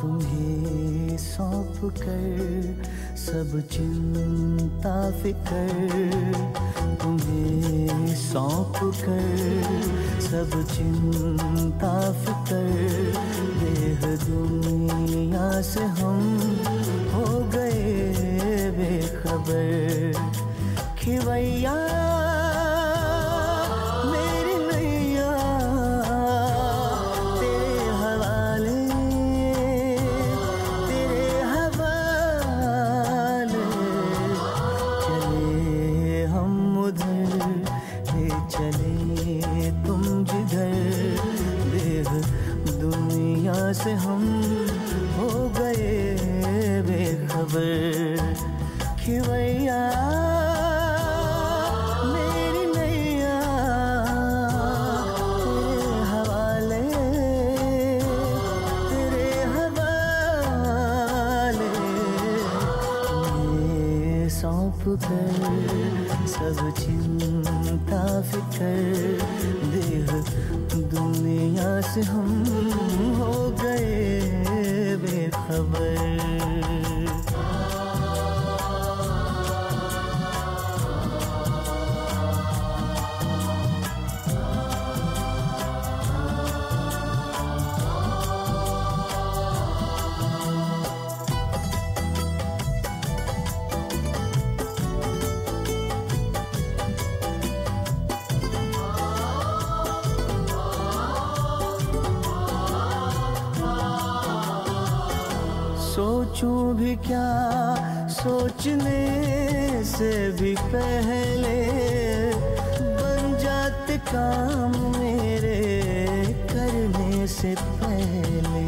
तुम्हें सौंप कर सब चिंता फिकर तुम्हें सौंप कर सब चिंता फिकर देह दुनिया से हम हो गए बेखबर खिवैया हम भी पहले बन जाते काम मेरे करने से पहले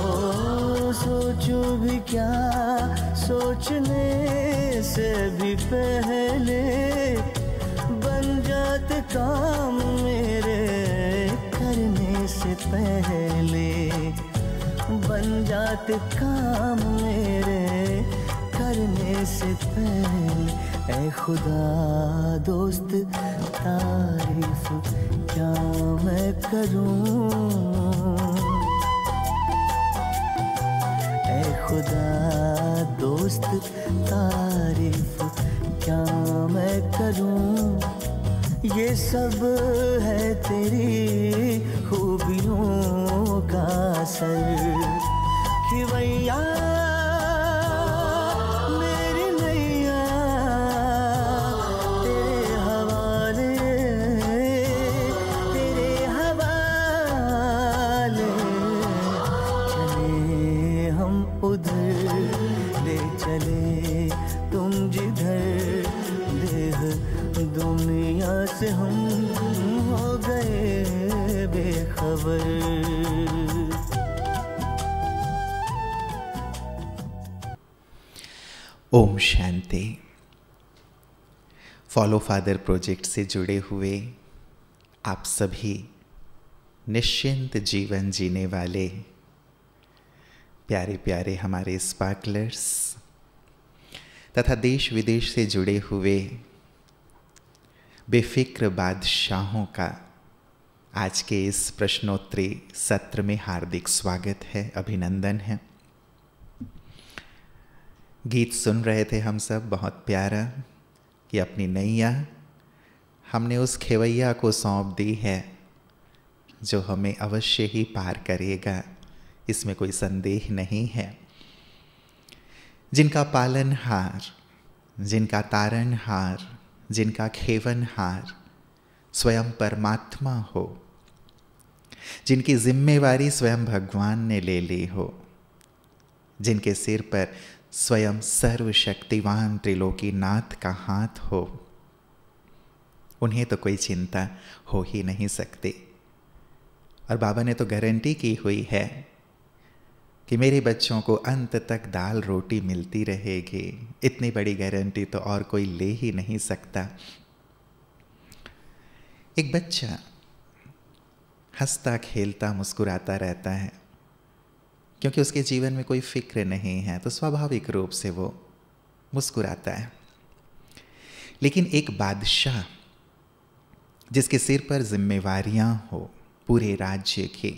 ओ सोचो भी क्या सोचने से भी पहले बन जाते काम मेरे करने से पहले बन जाते काम मेरे खुदा दोस्त तारीफ क्या मैं करूं ए खुदा दोस्त तारीफ क्या मैं करूं ये सब है तेरी खूबियों का सर कि वैया थे फॉलो फादर प्रोजेक्ट से जुड़े हुए आप सभी निश्चिंत जीवन जीने वाले प्यारे प्यारे हमारे स्पार्कलर्स तथा देश विदेश से जुड़े हुए बेफिक्र बादशाहों का आज के इस प्रश्नोत्तरी सत्र में हार्दिक स्वागत है अभिनंदन है गीत सुन रहे थे हम सब बहुत प्यारा कि अपनी नैया हमने उस खेवैया को सौंप दी है जो हमें अवश्य ही पार करेगा इसमें कोई संदेह नहीं है जिनका पालन हार जिनका हार जिनका खेवन हार स्वयं परमात्मा हो जिनकी जिम्मेवारी स्वयं भगवान ने ले ली हो जिनके सिर पर स्वयं सर्वशक्तिवान त्रिलोकीनाथ का हाथ हो उन्हें तो कोई चिंता हो ही नहीं सकती और बाबा ने तो गारंटी की हुई है कि मेरे बच्चों को अंत तक दाल रोटी मिलती रहेगी इतनी बड़ी गारंटी तो और कोई ले ही नहीं सकता एक बच्चा हंसता खेलता मुस्कुराता रहता है क्योंकि उसके जीवन में कोई फिक्र नहीं है तो स्वाभाविक रूप से वो मुस्कुराता है लेकिन एक बादशाह जिसके सिर पर जिम्मेवारियां हो पूरे राज्य के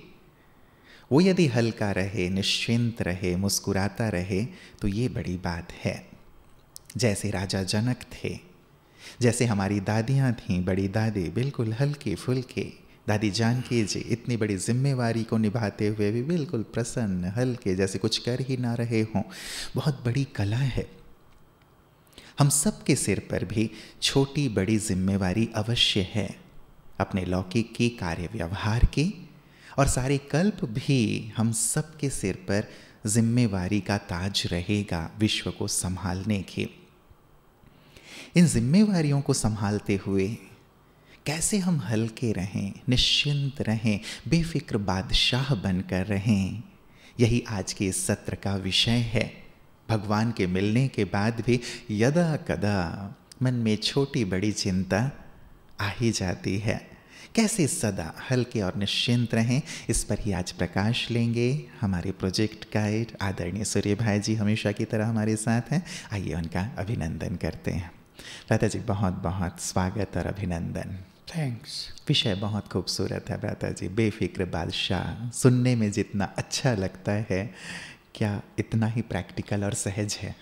वो यदि हल्का रहे निश्चिंत रहे मुस्कुराता रहे तो ये बड़ी बात है जैसे राजा जनक थे जैसे हमारी दादियाँ थीं बड़ी दादी बिल्कुल हल्के फुल्के दादी जानकी जी इतनी बड़ी जिम्मेवारी को निभाते हुए भी बिल्कुल प्रसन्न हल्के जैसे कुछ कर ही ना रहे हों बहुत बड़ी कला है हम सब के सिर पर भी छोटी बड़ी जिम्मेवारी अवश्य है अपने लौकिक की कार्य व्यवहार की और सारे कल्प भी हम सब के सिर पर जिम्मेवारी का ताज रहेगा विश्व को संभालने की इन जिम्मेवारियों को संभालते हुए कैसे हम हल्के रहें निश्चिंत रहें बेफिक्र बादशाह बनकर रहें यही आज के इस सत्र का विषय है भगवान के मिलने के बाद भी यदा कदा मन में छोटी बड़ी चिंता आ ही जाती है कैसे सदा हल्के और निश्चिंत रहें इस पर ही आज प्रकाश लेंगे हमारे प्रोजेक्ट गाइड आदरणीय सूर्य भाई जी हमेशा की तरह हमारे साथ हैं आइए उनका अभिनंदन करते हैं राधा जी बहुत बहुत स्वागत और अभिनंदन थैंक्स विषय बहुत खूबसूरत है भ्राता जी बेफिक्र बादशाह सुनने में जितना अच्छा लगता है क्या इतना ही प्रैक्टिकल और सहज है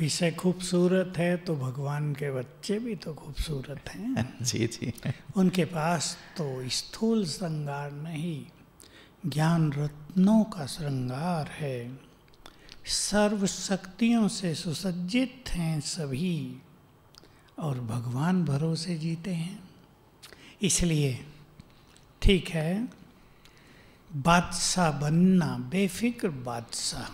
विषय खूबसूरत है तो भगवान के बच्चे भी तो खूबसूरत हैं जी जी उनके पास तो स्थूल श्रृंगार नहीं ज्ञान रत्नों का श्रृंगार है सर्व शक्तियों से सुसज्जित हैं सभी और भगवान भरोसे जीते हैं इसलिए ठीक है बादशाह बनना बेफिक्र बादशाह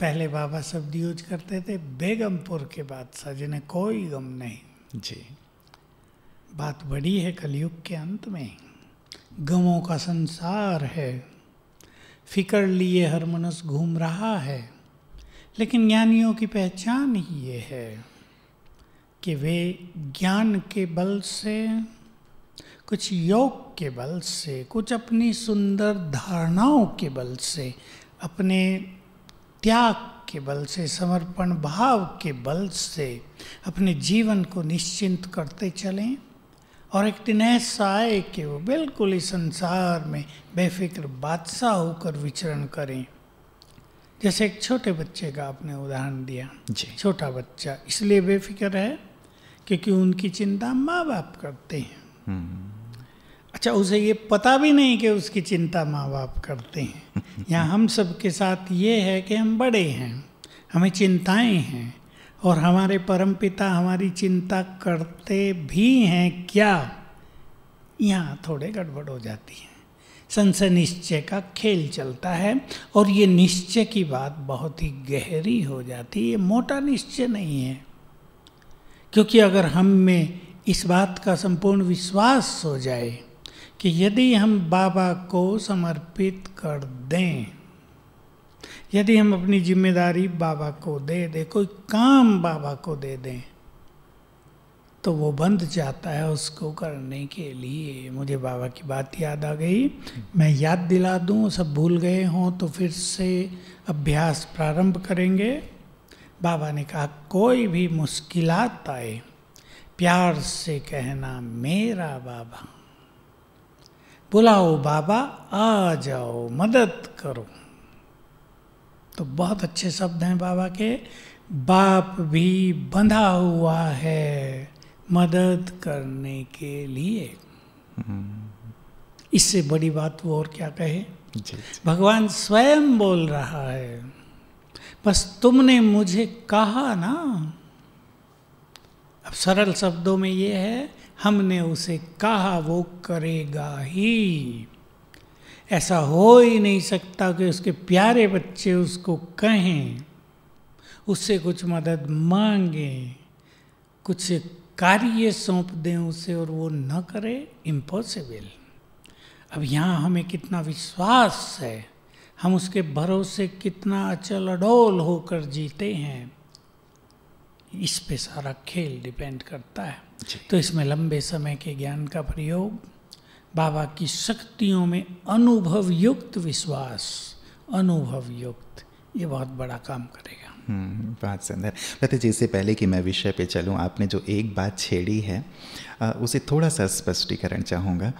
पहले बाबा शब्द यूज करते थे बेगमपुर के बादशाह जिन्हें कोई गम नहीं जी बात बड़ी है कलयुग के अंत में गमों का संसार है फिकर लिए हर मनुष्य घूम रहा है लेकिन ज्ञानियों की पहचान ही ये है कि वे ज्ञान के बल से कुछ योग के बल से कुछ अपनी सुंदर धारणाओं के बल से अपने त्याग के बल से समर्पण भाव के बल से अपने जीवन को निश्चिंत करते चलें और एक दिन ऐसा आए कि वो बिल्कुल इस संसार में बेफिक्र बादशाह होकर विचरण करें जैसे एक छोटे बच्चे का आपने उदाहरण दिया छोटा बच्चा इसलिए बेफिक्र है क्योंकि उनकी चिंता माँ बाप करते हैं हम्म। अच्छा उसे ये पता भी नहीं कि उसकी चिंता माँ बाप करते हैं यहाँ हम सब के साथ ये है कि हम बड़े हैं हमें चिंताएं हैं और हमारे परम पिता हमारी चिंता करते भी हैं क्या यहाँ थोड़े गड़बड़ हो जाती है संशय निश्चय का खेल चलता है और ये निश्चय की बात बहुत ही गहरी हो जाती है ये मोटा निश्चय नहीं है क्योंकि अगर हम में इस बात का संपूर्ण विश्वास हो जाए कि यदि हम बाबा को समर्पित कर दें यदि हम अपनी जिम्मेदारी बाबा को दे दें कोई काम बाबा को दे दें तो वो बंद जाता है उसको करने के लिए मुझे बाबा की बात याद आ गई मैं याद दिला दूँ सब भूल गए हों तो फिर से अभ्यास प्रारंभ करेंगे बाबा ने कहा कोई भी मुश्किलात आए प्यार से कहना मेरा बाबा बुलाओ बाबा आ जाओ मदद करो तो बहुत अच्छे शब्द हैं बाबा के बाप भी बंधा हुआ है मदद करने के लिए इससे बड़ी बात वो और क्या कहे भगवान स्वयं बोल रहा है बस तुमने मुझे कहा ना अब सरल शब्दों में ये है हमने उसे कहा वो करेगा ही ऐसा हो ही नहीं सकता कि उसके प्यारे बच्चे उसको कहें उससे कुछ मदद मांगे कुछ कार्य सौंप दें उसे और वो न करे इम्पॉसिबल अब यहाँ हमें कितना विश्वास है हम उसके भरोसे कितना अचल अडोल होकर जीते हैं इस पे सारा खेल डिपेंड करता है तो इसमें लंबे समय के ज्ञान का प्रयोग बाबा की शक्तियों में अनुभव युक्त विश्वास अनुभव युक्त ये बहुत बड़ा काम करेगा हम्म, बात सुंदर लता जी इससे पहले कि मैं विषय पे चलूँ आपने जो एक बात छेड़ी है उसे थोड़ा सा स्पष्टीकरण चाहूँगा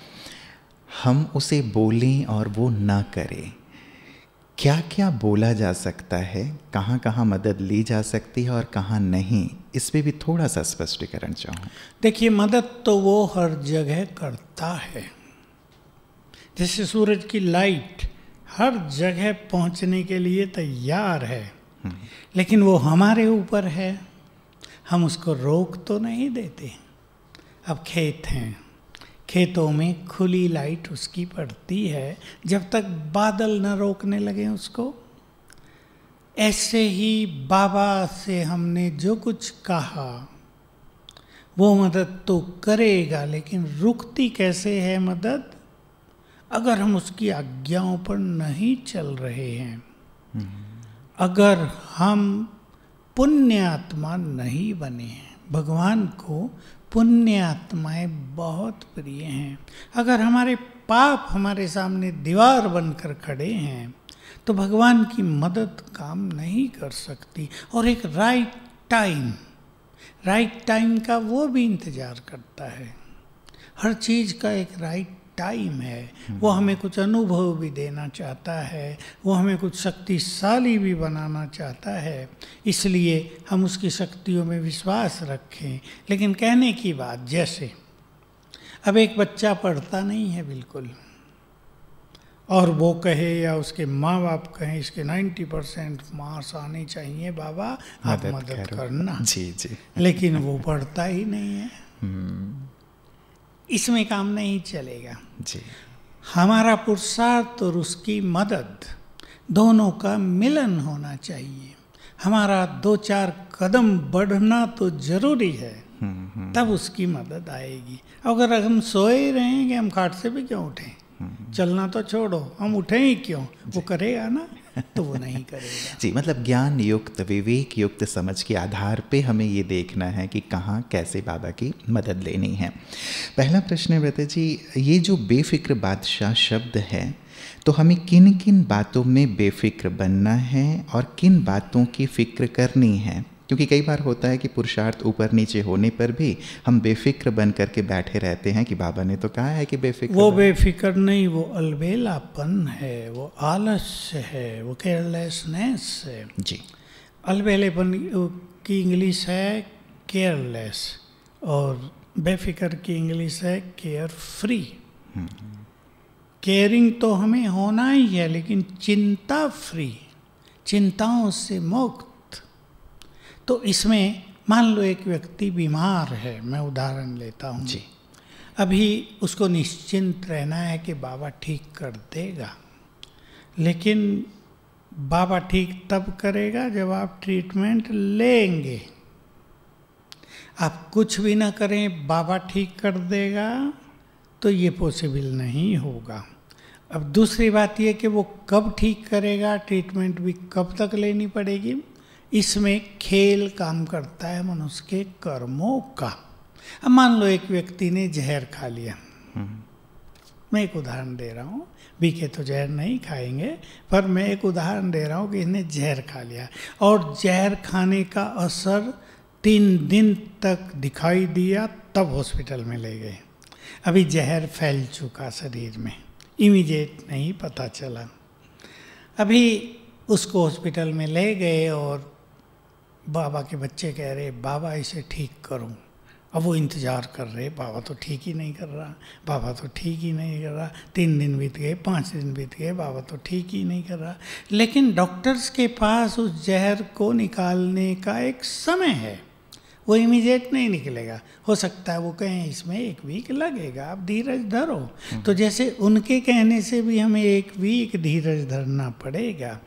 हम उसे बोलें और वो ना करें क्या क्या बोला जा सकता है कहाँ कहाँ मदद ली जा सकती है और कहाँ नहीं इस पर भी थोड़ा सा स्पष्टीकरण चाहूँ देखिए मदद तो वो हर जगह करता है जैसे सूरज की लाइट हर जगह पहुंचने के लिए तैयार है हम्म। लेकिन वो हमारे ऊपर है हम उसको रोक तो नहीं देते अब खेत हैं खेतों में खुली लाइट उसकी पड़ती है जब तक बादल न रोकने लगे उसको ऐसे ही बाबा से हमने जो कुछ कहा वो मदद तो करेगा लेकिन रुकती कैसे है मदद अगर हम उसकी आज्ञाओं पर नहीं चल रहे हैं अगर हम पुण्य आत्मा नहीं बने हैं भगवान को पुण्य आत्माएं बहुत प्रिय हैं अगर हमारे पाप हमारे सामने दीवार बनकर खड़े हैं तो भगवान की मदद काम नहीं कर सकती और एक राइट टाइम राइट टाइम का वो भी इंतज़ार करता है हर चीज़ का एक राइट टाइम है वो हमें कुछ अनुभव भी देना चाहता है वो हमें कुछ शक्तिशाली भी बनाना चाहता है इसलिए हम उसकी शक्तियों में विश्वास रखें लेकिन कहने की बात जैसे अब एक बच्चा पढ़ता नहीं है बिल्कुल और वो कहे या उसके माँ बाप कहें इसके 90 परसेंट मार्क्स आने चाहिए बाबा आप मदद करना जी जी लेकिन वो पढ़ता ही नहीं है हम्म। इसमें काम नहीं चलेगा जी हमारा पुरुषार्थ और उसकी मदद दोनों का मिलन होना चाहिए हमारा दो चार कदम बढ़ना तो जरूरी है हम्म, हम्म। तब उसकी मदद आएगी अगर हम सोए रहेंगे हम खाट से भी क्यों उठें हम्म। चलना तो छोड़ो हम उठे ही क्यों वो करेगा ना तो वो नहीं करेगा जी मतलब ज्ञान युक्त विवेक युक्त समझ के आधार पे हमें ये देखना है कि कहाँ कैसे बाबा की मदद लेनी है पहला प्रश्न है व्रता जी ये जो बेफिक्र बादशाह शब्द है तो हमें किन किन बातों में बेफिक्र बनना है और किन बातों की फ़िक्र करनी है क्योंकि कई बार होता है कि पुरुषार्थ ऊपर नीचे होने पर भी हम बेफिक्र बन करके बैठे रहते हैं कि बाबा ने तो कहा है कि बेफिक्र वो बेफिक्र नहीं वो अलबेलापन है वो आलस्य है वो केयरलेसनेस है जी अलबेलेपन की इंग्लिश है केयरलेस और बेफिक्र की इंग्लिश है केयर फ्री केयरिंग तो हमें होना ही है लेकिन चिंता फ्री चिंताओं से मुक्त तो इसमें मान लो एक व्यक्ति बीमार है मैं उदाहरण लेता हूँ जी अभी उसको निश्चिंत रहना है कि बाबा ठीक कर देगा लेकिन बाबा ठीक तब करेगा जब आप ट्रीटमेंट लेंगे आप कुछ भी ना करें बाबा ठीक कर देगा तो ये पॉसिबल नहीं होगा अब दूसरी बात यह कि वो कब ठीक करेगा ट्रीटमेंट भी कब तक लेनी पड़ेगी इसमें खेल काम करता है मनुष्य के कर्मों का अब मान लो एक व्यक्ति ने जहर खा लिया हम्म। मैं एक उदाहरण दे रहा हूँ बीके तो जहर नहीं खाएंगे पर मैं एक उदाहरण दे रहा हूँ कि इसने जहर खा लिया और जहर खाने का असर तीन दिन तक दिखाई दिया तब हॉस्पिटल में ले गए अभी जहर फैल चुका शरीर में इमीडिएट नहीं पता चला अभी उसको हॉस्पिटल में ले गए और बाबा के बच्चे कह रहे बाबा इसे ठीक करूं अब वो इंतज़ार कर रहे बाबा तो ठीक ही नहीं कर रहा बाबा तो ठीक ही नहीं कर रहा तीन दिन बीत गए पाँच दिन बीत गए बाबा तो ठीक ही नहीं कर रहा लेकिन डॉक्टर्स के पास उस जहर को निकालने का एक समय है वो इमीडिएट नहीं निकलेगा हो सकता है वो कहें इसमें एक वीक लगेगा आप धीरज धरो हम्म। तो जैसे उनके कहने से भी हमें एक वीक धीरज धरना पड़ेगा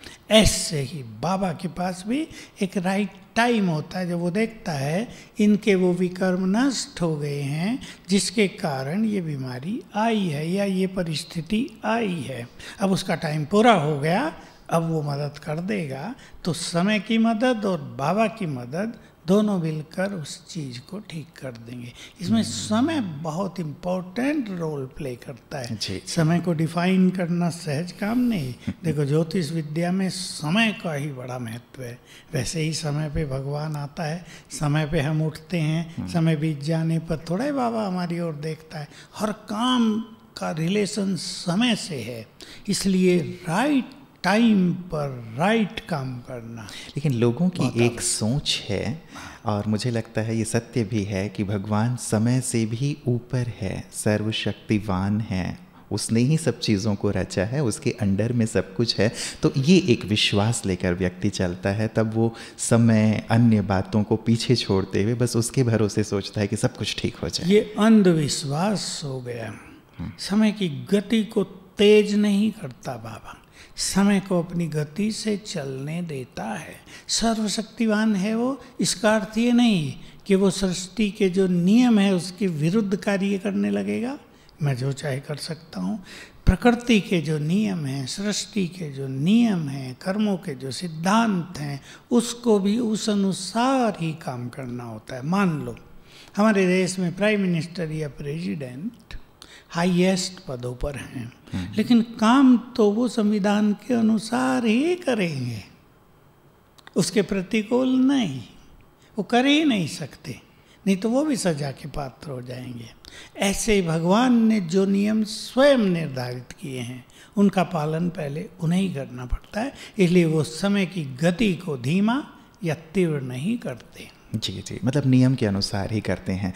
ऐसे ही बाबा के पास भी एक राइट टाइम होता है जब वो देखता है इनके वो विकर्म नष्ट हो गए हैं जिसके कारण ये बीमारी आई है या ये परिस्थिति आई है अब उसका टाइम पूरा हो गया अब वो मदद कर देगा तो समय की मदद और बाबा की मदद दोनों मिलकर उस चीज़ को ठीक कर देंगे इसमें हम्म। समय बहुत इम्पोर्टेंट रोल प्ले करता है समय को डिफाइन करना सहज काम नहीं देखो ज्योतिष विद्या में समय का ही बड़ा महत्व है वैसे ही समय पे भगवान आता है समय पे हम उठते हैं हम्म। समय बीत जाने पर थोड़ा ही बाबा हमारी ओर देखता है हर काम का रिलेशन समय से है इसलिए राइट टाइम पर राइट काम करना लेकिन लोगों की एक सोच है और मुझे लगता है ये सत्य भी है कि भगवान समय से भी ऊपर है सर्वशक्तिवान है उसने ही सब चीज़ों को रचा है उसके अंडर में सब कुछ है तो ये एक विश्वास लेकर व्यक्ति चलता है तब वो समय अन्य बातों को पीछे छोड़ते हुए बस उसके भरोसे सोचता है कि सब कुछ ठीक हो जाए ये अंधविश्वास हो गया हम्म। समय की गति को तेज नहीं करता बाबा समय को अपनी गति से चलने देता है सर्वशक्तिवान है वो इसका अर्थ ये नहीं कि वो सृष्टि के जो नियम है उसके विरुद्ध कार्य करने लगेगा मैं जो चाहे कर सकता हूँ प्रकृति के जो नियम हैं सृष्टि के जो नियम हैं कर्मों के जो सिद्धांत हैं उसको भी उस अनुसार ही काम करना होता है मान लो हमारे देश में प्राइम मिनिस्टर या प्रेसिडेंट हाईएस्ट पदों पर हैं लेकिन काम तो वो संविधान के अनुसार ही करेंगे उसके प्रतिकूल नहीं वो कर ही नहीं सकते नहीं तो वो भी सजा के पात्र हो जाएंगे ऐसे ही भगवान ने जो नियम स्वयं निर्धारित किए हैं उनका पालन पहले उन्हें ही करना पड़ता है इसलिए वो समय की गति को धीमा या तीव्र नहीं करते जी जी मतलब नियम के अनुसार ही करते हैं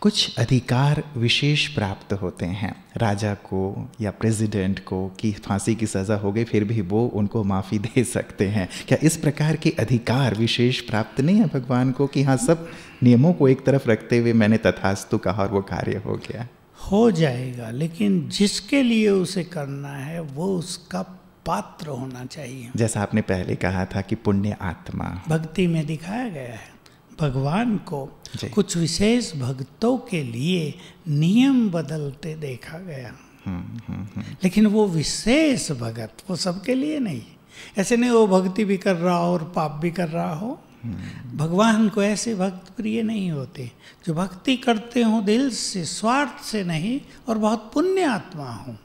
कुछ अधिकार विशेष प्राप्त होते हैं राजा को या प्रेसिडेंट को कि फांसी की सज़ा हो गई फिर भी वो उनको माफ़ी दे सकते हैं क्या इस प्रकार के अधिकार विशेष प्राप्त नहीं है भगवान को कि हाँ सब नियमों को एक तरफ रखते हुए मैंने तथास्तु कहा और वो कार्य हो गया हो जाएगा लेकिन जिसके लिए उसे करना है वो उसका पात्र होना चाहिए जैसा आपने पहले कहा था कि पुण्य आत्मा भक्ति में दिखाया गया है भगवान को कुछ विशेष भक्तों के लिए नियम बदलते देखा गया हम्म, हम्म, हम्म। लेकिन वो विशेष भगत वो सबके लिए नहीं ऐसे नहीं वो भक्ति भी कर रहा हो और पाप भी कर रहा हो भगवान को ऐसे भक्त प्रिय नहीं होते जो भक्ति करते हो दिल से स्वार्थ से नहीं और बहुत पुण्य आत्मा हूँ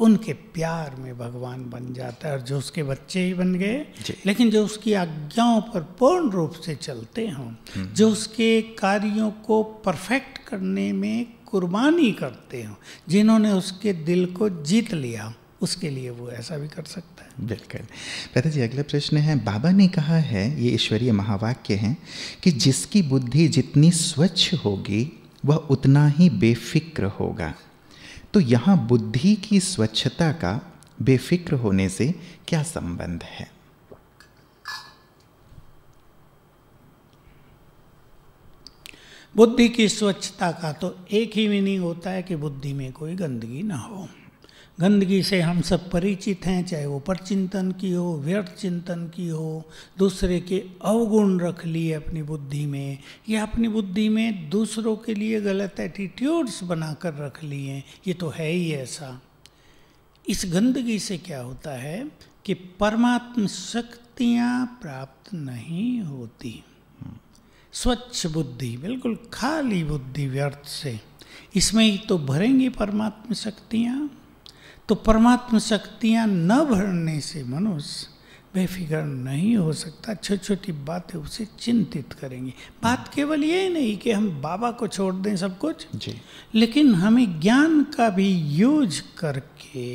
उनके प्यार में भगवान बन जाता है और जो उसके बच्चे ही बन गए लेकिन जो उसकी आज्ञाओं पर पूर्ण रूप से चलते हों हम्म। जो उसके कार्यों को परफेक्ट करने में कुर्बानी करते हों जिन्होंने उसके दिल को जीत लिया उसके लिए वो ऐसा भी कर सकता है बिल्कुल पता जी अगला प्रश्न है बाबा ने कहा है ये ईश्वरीय महावाक्य हैं कि जिसकी बुद्धि जितनी स्वच्छ होगी वह उतना ही बेफिक्र होगा तो यहाँ बुद्धि की स्वच्छता का बेफिक्र होने से क्या संबंध है बुद्धि की स्वच्छता का तो एक ही मीनिंग होता है कि बुद्धि में कोई गंदगी ना हो गंदगी से हम सब परिचित हैं चाहे वो पर चिंतन की हो व्यर्थ चिंतन की हो दूसरे के अवगुण रख लिए अपनी बुद्धि में या अपनी बुद्धि में दूसरों के लिए गलत एटीट्यूड्स बनाकर रख लिए ये तो है ही ऐसा इस गंदगी से क्या होता है कि परमात्म शक्तियाँ प्राप्त नहीं होती स्वच्छ बुद्धि बिल्कुल खाली बुद्धि व्यर्थ से इसमें ही तो भरेंगी परमात्म शक्तियाँ तो परमात्म शक्तियाँ न भरने से मनुष्य बेफिक्र नहीं हो सकता छोटी छोटी बातें उसे चिंतित करेंगी बात केवल ये नहीं कि हम बाबा को छोड़ दें सब कुछ जी लेकिन हमें ज्ञान का भी यूज करके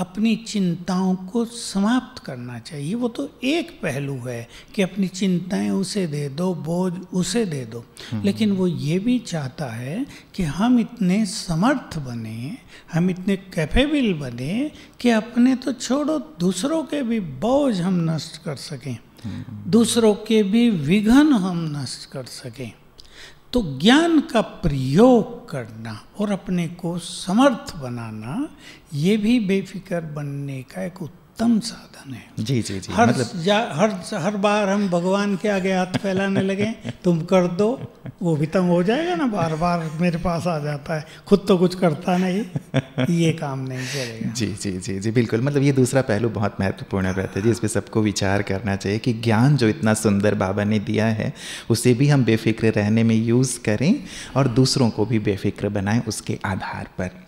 अपनी चिंताओं को समाप्त करना चाहिए वो तो एक पहलू है कि अपनी चिंताएं उसे दे दो बोझ उसे दे दो हम्म। लेकिन वो ये भी चाहता है कि हम इतने समर्थ बने हम इतने कैपेबल बने कि अपने तो छोड़ो दूसरों के भी बोझ हम नष्ट कर सकें हम्म। दूसरों के भी विघन हम नष्ट कर सकें तो ज्ञान का प्रयोग करना और अपने को समर्थ बनाना ये भी बेफिक्र बनने का एक उत्तर उत्तम साधन है जी जी जी हर मतलब... जा, हर हर बार हम भगवान के आगे हाथ फैलाने लगे तुम कर दो वो भी तम हो जाएगा ना बार बार मेरे पास आ जाता है खुद तो कुछ करता नहीं ये काम नहीं करेगा जी जी जी जी बिल्कुल मतलब ये दूसरा पहलू बहुत महत्वपूर्ण रहता है जी इस पर सबको विचार करना चाहिए कि ज्ञान जो इतना सुंदर बाबा ने दिया है उसे भी हम बेफिक्र रहने में यूज़ करें और दूसरों को भी बेफिक्र बनाएं उसके आधार पर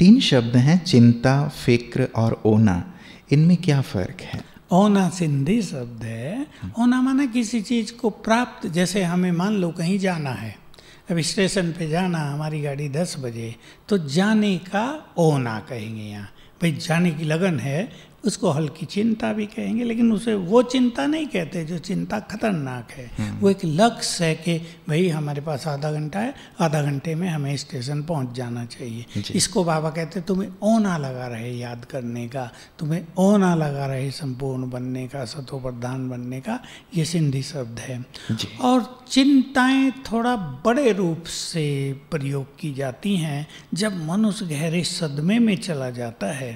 तीन शब्द हैं चिंता फिक्र और ओना इनमें क्या फ़र्क है ओना सिंधी शब्द है ओना माना किसी चीज़ को प्राप्त जैसे हमें मान लो कहीं जाना है अब स्टेशन पे जाना हमारी गाड़ी दस बजे तो जाने का ओना कहेंगे यहाँ भाई जाने की लगन है उसको हल्की चिंता भी कहेंगे लेकिन उसे वो चिंता नहीं कहते जो चिंता खतरनाक है हम्म। वो एक लक्ष्य है कि भाई हमारे पास आधा घंटा है आधा घंटे में हमें स्टेशन पहुंच जाना चाहिए इसको बाबा कहते तुम्हें ओना लगा रहे याद करने का तुम्हें ओना लगा रहे संपूर्ण बनने का प्रधान बनने का ये सिंधी शब्द है और चिंताएं थोड़ा बड़े रूप से प्रयोग की जाती हैं जब मनुष्य गहरे सदमे में चला जाता है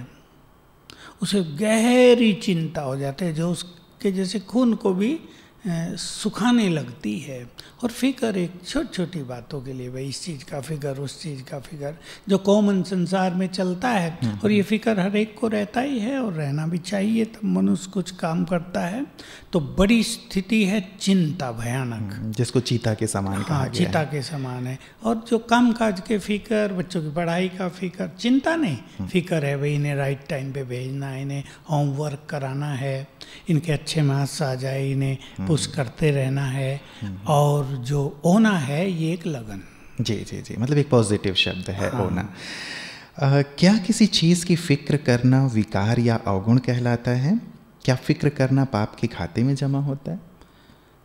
उसे गहरी चिंता हो जाती है जो उसके जैसे खून को भी सुखाने लगती है और फिकर एक छोटी छोटी बातों के लिए भाई इस चीज़ का फिकर उस चीज़ का फिकर जो कॉमन संसार में चलता है हम्म। और ये फिकर हर एक को रहता ही है और रहना भी चाहिए तब मनुष्य कुछ काम करता है तो बड़ी स्थिति है चिंता भयानक हम्म, जिसको चीता के समान हाँ चीता है। के समान है और जो काम काज के फिकर बच्चों की पढ़ाई का फिकर चिंता नहीं हम्म। फिकर है भाई इन्हें राइट टाइम पे भेजना है इन्हें होमवर्क कराना है इनके अच्छे मार्क्स आ जाए इन्हें हम्म। पुश करते रहना है और जो ओना है ये एक लगन जी जी जी मतलब एक पॉजिटिव शब्द है हाँ। ओना आ, क्या किसी चीज़ की फिक्र करना विकार या अवगुण कहलाता है क्या फिक्र करना पाप के खाते में जमा होता है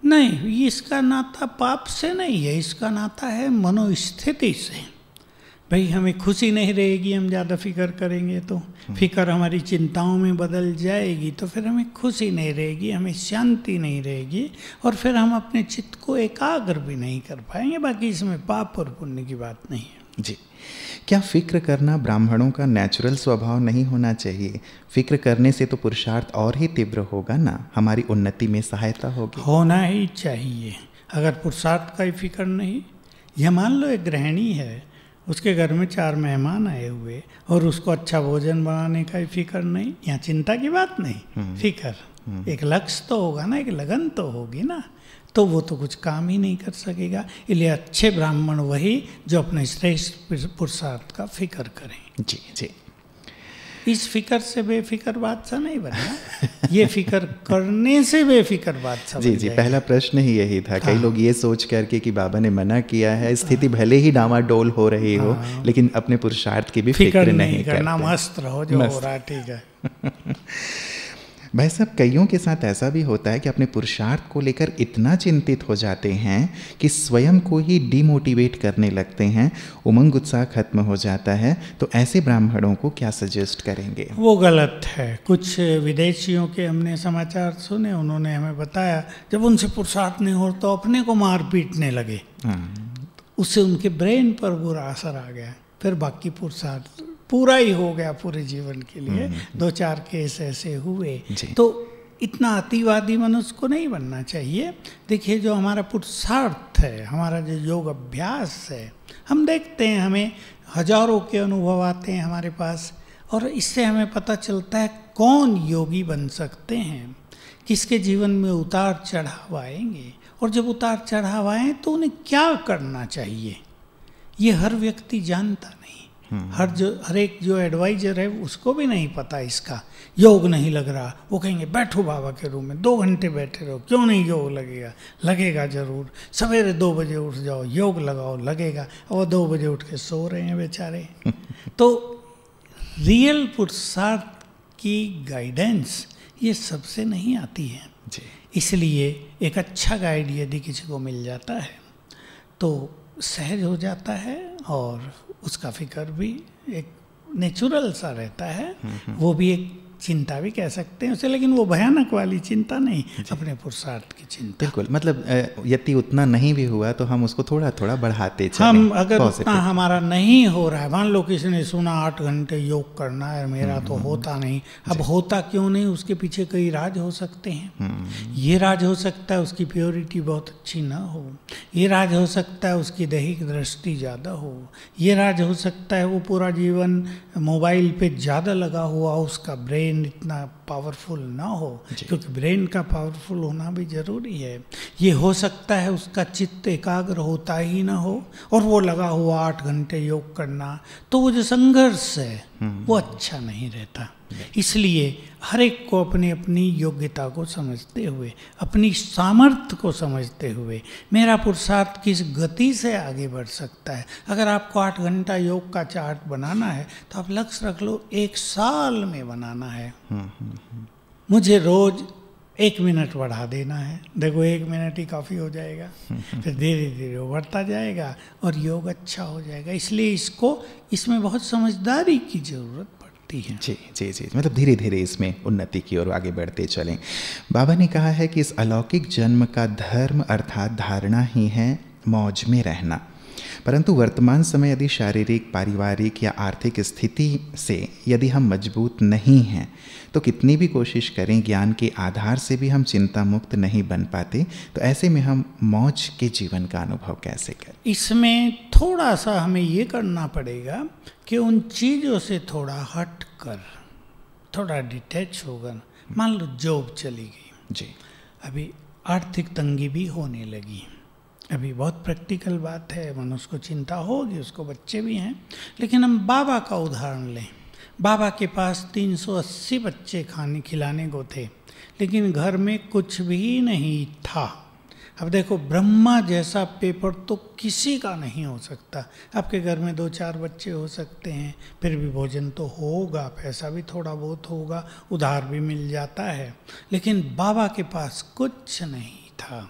नहीं इसका नाता पाप से नहीं है इसका नाता है मनोस्थिति से भाई हमें खुशी नहीं रहेगी हम ज़्यादा फिक्र करेंगे तो हम्म। फिक्र हमारी चिंताओं में बदल जाएगी तो फिर हमें खुशी नहीं रहेगी हमें शांति नहीं रहेगी और फिर हम अपने चित्त को एकाग्र भी नहीं कर पाएंगे बाकी इसमें पाप और पुण्य की बात नहीं है जी क्या फिक्र करना ब्राह्मणों का नेचुरल स्वभाव नहीं होना चाहिए फिक्र करने से तो पुरुषार्थ और ही तीव्र होगा ना हमारी उन्नति में सहायता होगी होना ही चाहिए अगर पुरुषार्थ का ही फिक्र नहीं यह मान लो एक गृहिणी है उसके घर में चार मेहमान आए हुए और उसको अच्छा भोजन बनाने का ही फिक्र नहीं यहाँ चिंता की बात नहीं हम्म। फिक्र हम्म। एक लक्ष्य तो होगा ना एक लगन तो होगी ना तो वो तो कुछ काम ही नहीं कर सकेगा इसलिए अच्छे ब्राह्मण वही जो अपने श्रेष्ठ पुरुषार्थ का फिक्र करें जी जी इस फिकर से बेफिक्र बादशाह नहीं बना ये फिकर करने से बेफिक्र बादशाह जी जी पहला प्रश्न ही यही था कई हाँ। लोग ये सोच करके कि बाबा ने मना किया है स्थिति भले ही डामाडोल हो रही हो हाँ। लेकिन अपने पुरुषार्थ की भी फिक्र नहीं, नहीं करना मस्त रहो जो हो रहा ठीक है भाई साहब कईयों के साथ ऐसा भी होता है कि अपने पुरुषार्थ को लेकर इतना चिंतित हो जाते हैं कि स्वयं को ही डिमोटिवेट करने लगते हैं उमंग उत्साह खत्म हो जाता है तो ऐसे ब्राह्मणों को क्या सजेस्ट करेंगे वो गलत है कुछ विदेशियों के हमने समाचार सुने उन्होंने हमें बताया जब उनसे पुरुषार्थ नहीं हो तो अपने को मार पीटने लगे हाँ। उससे उनके ब्रेन पर बुरा असर आ गया फिर बाकी पुरुषार्थ पूरा ही हो गया पूरे जीवन के लिए हम्म। दो चार केस ऐसे हुए तो इतना अतिवादी मनुष्य को नहीं बनना चाहिए देखिए जो हमारा पुरुषार्थ है हमारा जो योग अभ्यास है हम देखते हैं हमें हजारों के अनुभव आते हैं हमारे पास और इससे हमें पता चलता है कौन योगी बन सकते हैं किसके जीवन में उतार चढ़ाव आएंगे और जब उतार चढ़ाव आए तो उन्हें क्या करना चाहिए ये हर व्यक्ति जानता हर जो हर एक जो एडवाइजर है उसको भी नहीं पता इसका योग नहीं लग रहा वो कहेंगे बैठो बाबा के रूम में दो घंटे बैठे रहो क्यों नहीं योग लगेगा लगेगा जरूर सवेरे दो बजे उठ जाओ योग लगाओ लगेगा और दो बजे उठ के सो रहे हैं बेचारे तो रियल पुरुषार्थ की गाइडेंस ये सबसे नहीं आती है इसलिए एक अच्छा गाइड यदि किसी को मिल जाता है तो सहज हो जाता है और उसका फिक्र भी एक नेचुरल सा रहता है वो भी एक चिंता भी कह सकते हैं उसे लेकिन वो भयानक वाली चिंता नहीं अपने पुरुषार्थ की चिंता बिल्कुल मतलब यदि उतना नहीं भी हुआ तो हम उसको थोड़ा थोड़ा बढ़ाते हम अगर उतना हमारा नहीं हो रहा है मान लो किसी ने सुना आठ घंटे योग करना है मेरा तो हम्म, होता हम्म, नहीं हम्म, अब होता क्यों नहीं उसके पीछे कई राज हो सकते हैं ये राज हो सकता है उसकी प्योरिटी बहुत अच्छी ना हो ये राज हो सकता है उसकी दैहिक दृष्टि ज़्यादा हो ये राज हो सकता है वो पूरा जीवन मोबाइल पे ज़्यादा लगा हुआ उसका ब्रेन ब्रेन इतना पावरफुल ना हो क्योंकि ब्रेन का पावरफुल होना भी जरूरी है ये हो सकता है उसका चित्त एकाग्र होता ही ना हो और वो लगा हुआ आठ घंटे योग करना तो वो जो संघर्ष है हम्म। वो अच्छा नहीं रहता इसलिए हर एक को अपनी अपनी योग्यता को समझते हुए अपनी सामर्थ्य को समझते हुए मेरा पुरुषार्थ किस गति से आगे बढ़ सकता है अगर आपको आठ घंटा योग का चार्ट बनाना है तो आप लक्ष्य रख लो एक साल में बनाना है हम्म, हम्म, हम्म। मुझे रोज एक मिनट बढ़ा देना है देखो एक मिनट ही काफ़ी हो जाएगा फिर धीरे धीरे वो बढ़ता जाएगा और योग अच्छा हो जाएगा इसलिए इसको इसमें बहुत समझदारी की ज़रूरत सकती है जी जी जी मतलब धीरे धीरे इसमें उन्नति की ओर आगे बढ़ते चलें बाबा ने कहा है कि इस अलौकिक जन्म का धर्म अर्थात धारणा ही है मौज में रहना परंतु वर्तमान समय यदि शारीरिक पारिवारिक या आर्थिक स्थिति से यदि हम मजबूत नहीं हैं तो कितनी भी कोशिश करें ज्ञान के आधार से भी हम चिंता मुक्त नहीं बन पाते तो ऐसे में हम मौज के जीवन का अनुभव कैसे करें इसमें थोड़ा सा हमें ये करना पड़ेगा कि उन चीज़ों से थोड़ा हट कर थोड़ा डिटैच होकर मान लो जॉब चली गई जी अभी आर्थिक तंगी भी होने लगी अभी बहुत प्रैक्टिकल बात है मन उसको चिंता होगी उसको बच्चे भी हैं लेकिन हम बाबा का उदाहरण लें बाबा के पास 380 बच्चे खाने खिलाने को थे लेकिन घर में कुछ भी नहीं था अब देखो ब्रह्मा जैसा पेपर तो किसी का नहीं हो सकता आपके घर में दो चार बच्चे हो सकते हैं फिर भी भोजन तो होगा पैसा भी थोड़ा बहुत होगा उधार भी मिल जाता है लेकिन बाबा के पास कुछ नहीं था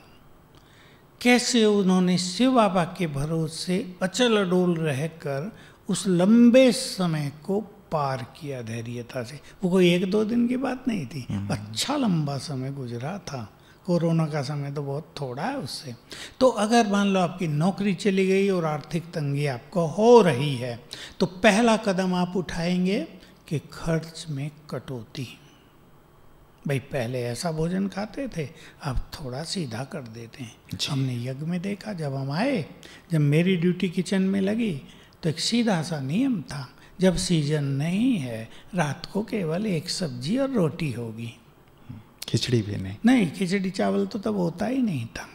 कैसे उन्होंने शिव बाबा के भरोसे अचल अडोल रहकर उस लंबे समय को पार किया धैर्यता से वो कोई एक दो दिन की बात नहीं थी हम्म। अच्छा लंबा समय गुजरा था कोरोना का समय तो बहुत थोड़ा है उससे तो अगर मान लो आपकी नौकरी चली गई और आर्थिक तंगी आपको हो रही है तो पहला कदम आप उठाएंगे कि खर्च में कटौती भाई पहले ऐसा भोजन खाते थे अब थोड़ा सीधा कर देते हैं हमने यज्ञ में देखा जब हम आए जब मेरी ड्यूटी किचन में लगी तो एक सीधा सा नियम था जब सीजन नहीं है रात को केवल एक सब्जी और रोटी होगी खिचड़ी भी नहीं नहीं खिचड़ी चावल तो तब होता ही नहीं था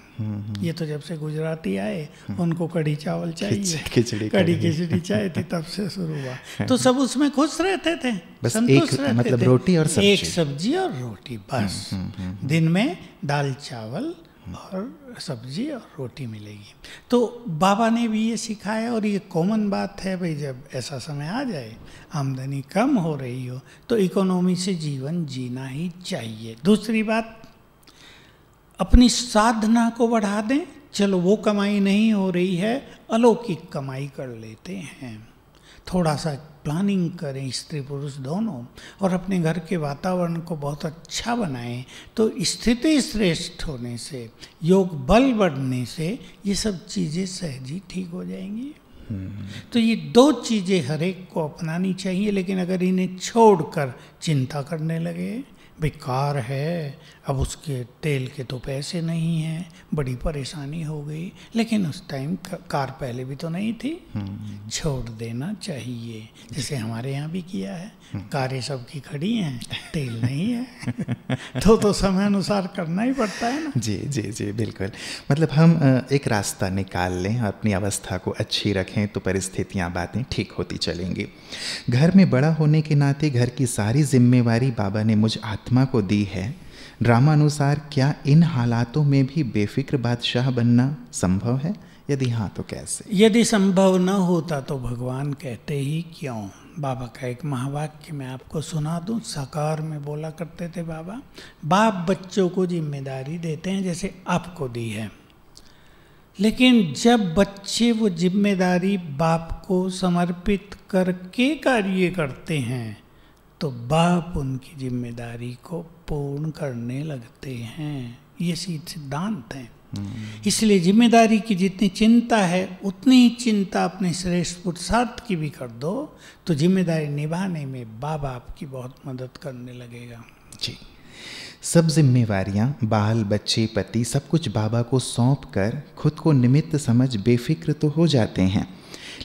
ये तो जब से गुजराती आए हम्म। उनको कढ़ी चावल चाहिए खिचड़ी कढ़ी खिचड़ी चाहिए थी तब से शुरू हुआ तो सब उसमें खुश रहते थे बस एक मतलब रोटी और सब्जी एक सब्जी और रोटी बस हम्म, हम्म, दिन में दाल चावल और सब्जी और रोटी मिलेगी तो बाबा ने भी ये सिखाया और ये कॉमन बात है भाई जब ऐसा समय आ जाए आमदनी कम हो रही हो तो इकोनॉमी से जीवन जीना ही चाहिए दूसरी बात अपनी साधना को बढ़ा दें चलो वो कमाई नहीं हो रही है अलौकिक कमाई कर लेते हैं थोड़ा सा प्लानिंग करें स्त्री पुरुष दोनों और अपने घर के वातावरण को बहुत अच्छा बनाएं तो स्थिति श्रेष्ठ होने से योग बल बढ़ने से ये सब चीज़ें सहज ही ठीक हो जाएंगी हम्म। तो ये दो चीज़ें हर एक को अपनानी चाहिए लेकिन अगर इन्हें छोड़कर चिंता करने लगे बेकार है अब उसके तेल के तो पैसे नहीं हैं बड़ी परेशानी हो गई लेकिन उस टाइम कार पहले भी तो नहीं थी हम्म। छोड़ देना चाहिए जैसे हमारे यहाँ भी किया है हम्म। कारें सबकी खड़ी हैं तेल नहीं है तो तो समय अनुसार करना ही पड़ता है ना जी जी जी बिल्कुल मतलब हम एक रास्ता निकाल लें और अपनी अवस्था को अच्छी रखें तो परिस्थितियाँ बातें ठीक होती चलेंगी घर में बड़ा होने के नाते घर की सारी जिम्मेवारी बाबा ने मुझ आत्मा को दी है ड्रामानुसार क्या इन हालातों में भी बेफिक्र बादशाह बनना संभव है यदि हाँ तो कैसे यदि संभव न होता तो भगवान कहते ही क्यों बाबा का एक महावाक्य मैं आपको सुना दूं साकार में बोला करते थे बाबा बाप बच्चों को जिम्मेदारी देते हैं जैसे आपको दी है लेकिन जब बच्चे वो जिम्मेदारी बाप को समर्पित करके कार्य करते हैं तो बाप उनकी जिम्मेदारी को पूर्ण करने लगते हैं ये सिद्धांत हैं हम्म। इसलिए जिम्मेदारी की जितनी चिंता है उतनी ही चिंता अपने श्रेष्ठ पुरुषार्थ की भी कर दो तो जिम्मेदारी निभाने में बाप आपकी बहुत मदद करने लगेगा जी सब जिम्मेवारियाँ बाल बच्चे पति सब कुछ बाबा को सौंप कर खुद को निमित्त समझ बेफिक्र तो हो जाते हैं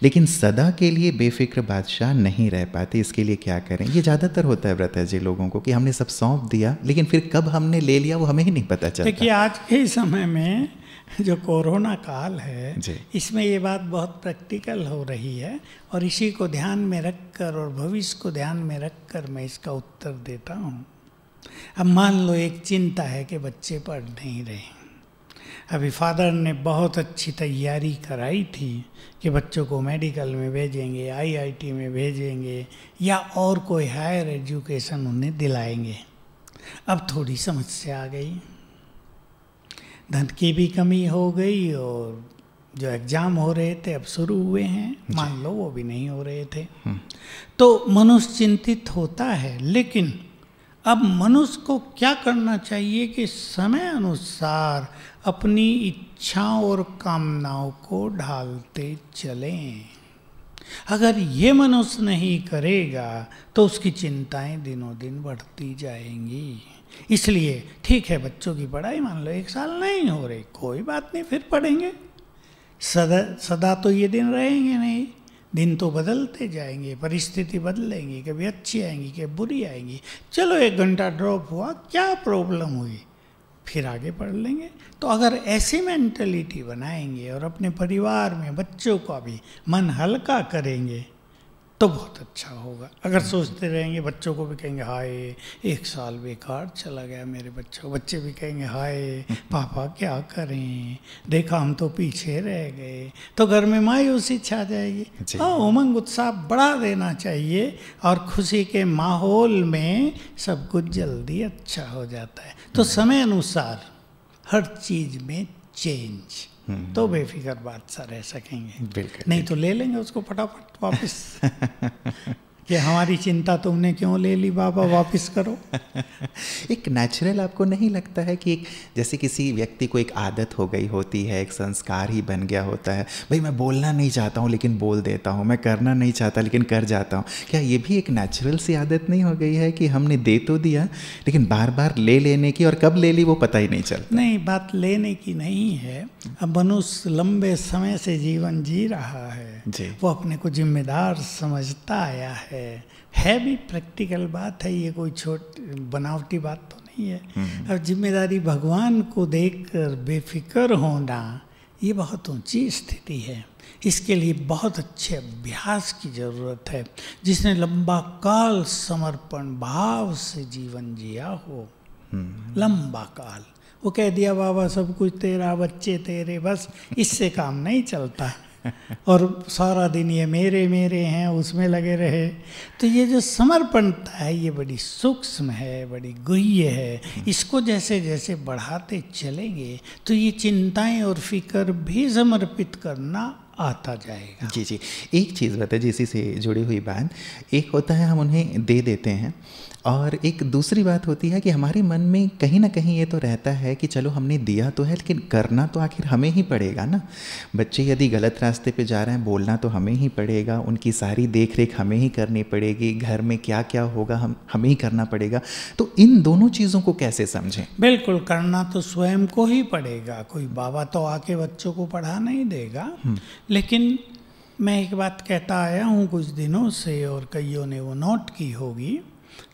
लेकिन सदा के लिए बेफिक्र बादशाह नहीं रह पाते इसके लिए क्या करें ये ज़्यादातर होता है है जी लोगों को कि हमने सब सौंप दिया लेकिन फिर कब हमने ले लिया वो हमें ही नहीं पता चलता देखिए आज के समय में जो कोरोना काल है इसमें ये बात बहुत प्रैक्टिकल हो रही है और इसी को ध्यान में रख कर और भविष्य को ध्यान में रख कर मैं इसका उत्तर देता हूँ अब मान लो एक चिंता है कि बच्चे पढ़ नहीं रहे अभी फादर ने बहुत अच्छी तैयारी कराई थी कि बच्चों को मेडिकल में भेजेंगे आईआईटी में भेजेंगे या और कोई हायर एजुकेशन उन्हें दिलाएंगे अब थोड़ी समस्या आ गई धन की भी कमी हो गई और जो एग्ज़ाम हो रहे थे अब शुरू हुए हैं मान लो वो भी नहीं हो रहे थे हम्म। तो मनुष्य चिंतित होता है लेकिन अब मनुष्य को क्या करना चाहिए कि समय अनुसार अपनी इच्छाओं और कामनाओं को ढालते चलें अगर ये मनुष्य नहीं करेगा तो उसकी चिंताएं दिनों दिन बढ़ती जाएंगी इसलिए ठीक है बच्चों की पढ़ाई मान लो एक साल नहीं हो रही कोई बात नहीं फिर पढ़ेंगे सदा सदा तो ये दिन रहेंगे नहीं दिन तो बदलते जाएंगे परिस्थिति बदलेंगी कभी अच्छी आएंगी कभी बुरी आएंगी चलो एक घंटा ड्रॉप हुआ क्या प्रॉब्लम हुई फिर आगे पढ़ लेंगे तो अगर ऐसी मेंटलिटी बनाएंगे और अपने परिवार में बच्चों का भी मन हल्का करेंगे तो बहुत अच्छा होगा अगर सोचते रहेंगे बच्चों को भी कहेंगे हाय एक साल बेकार चला गया मेरे बच्चों बच्चे भी कहेंगे हाय पापा क्या करें देखा हम तो पीछे रह गए तो घर में मायूसी छा जाएगी हाँ उमंग उत्साह बढ़ा देना चाहिए और खुशी के माहौल में सब कुछ जल्दी अच्छा हो जाता है तो समय अनुसार हर चीज़ में चेंज हम्म। तो बेफिक्र बात रह सकेंगे बिल्कुल नहीं तो ले लेंगे उसको फटाफट वापस कि हमारी चिंता तुमने क्यों ले ली बाबा वापस करो एक नेचुरल आपको नहीं लगता है कि एक जैसे किसी व्यक्ति को एक आदत हो गई होती है एक संस्कार ही बन गया होता है भाई मैं बोलना नहीं चाहता हूँ लेकिन बोल देता हूँ मैं करना नहीं चाहता लेकिन कर जाता हूँ क्या ये भी एक नेचुरल सी आदत नहीं हो गई है कि हमने दे तो दिया लेकिन बार बार ले लेने की और कब ले ली वो पता ही नहीं चल नहीं बात लेने की नहीं है अब मनुष्य लंबे समय से जीवन जी रहा है जी। वो अपने को जिम्मेदार समझता आया है है है भी प्रैक्टिकल बात है ये कोई छोट बनावटी बात तो नहीं है हम्म। और जिम्मेदारी भगवान को देखकर बेफिक्र होना ये बहुत ऊंची स्थिति है इसके लिए बहुत अच्छे अभ्यास की ज़रूरत है जिसने लंबा काल समर्पण भाव से जीवन जिया हो हम्म। लंबा काल वो कह दिया बाबा सब कुछ तेरा बच्चे तेरे बस इससे काम नहीं चलता और सारा दिन ये मेरे मेरे हैं उसमें लगे रहे तो ये जो समर्पणता है ये बड़ी सूक्ष्म है बड़ी गुह्य है हम्म। इसको जैसे जैसे बढ़ाते चलेंगे तो ये चिंताएं और फिक्र भी समर्पित करना आता जाएगा जी जी एक चीज़ बताए जी इसी से जुड़ी हुई बात एक होता है हम उन्हें दे देते हैं और एक दूसरी बात होती है कि हमारे मन में कहीं ना कहीं ये तो रहता है कि चलो हमने दिया तो है लेकिन करना तो आखिर हमें ही पड़ेगा ना बच्चे यदि गलत रास्ते पे जा रहे हैं बोलना तो हमें ही पड़ेगा उनकी सारी देख रेख हमें ही करनी पड़ेगी घर में क्या क्या होगा हम हमें ही करना पड़ेगा तो इन दोनों चीज़ों को कैसे समझें बिल्कुल करना तो स्वयं को ही पड़ेगा कोई बाबा तो आके बच्चों को पढ़ा नहीं देगा हम्म। लेकिन मैं एक बात कहता आया हूँ कुछ दिनों से और कईयों ने वो नोट की होगी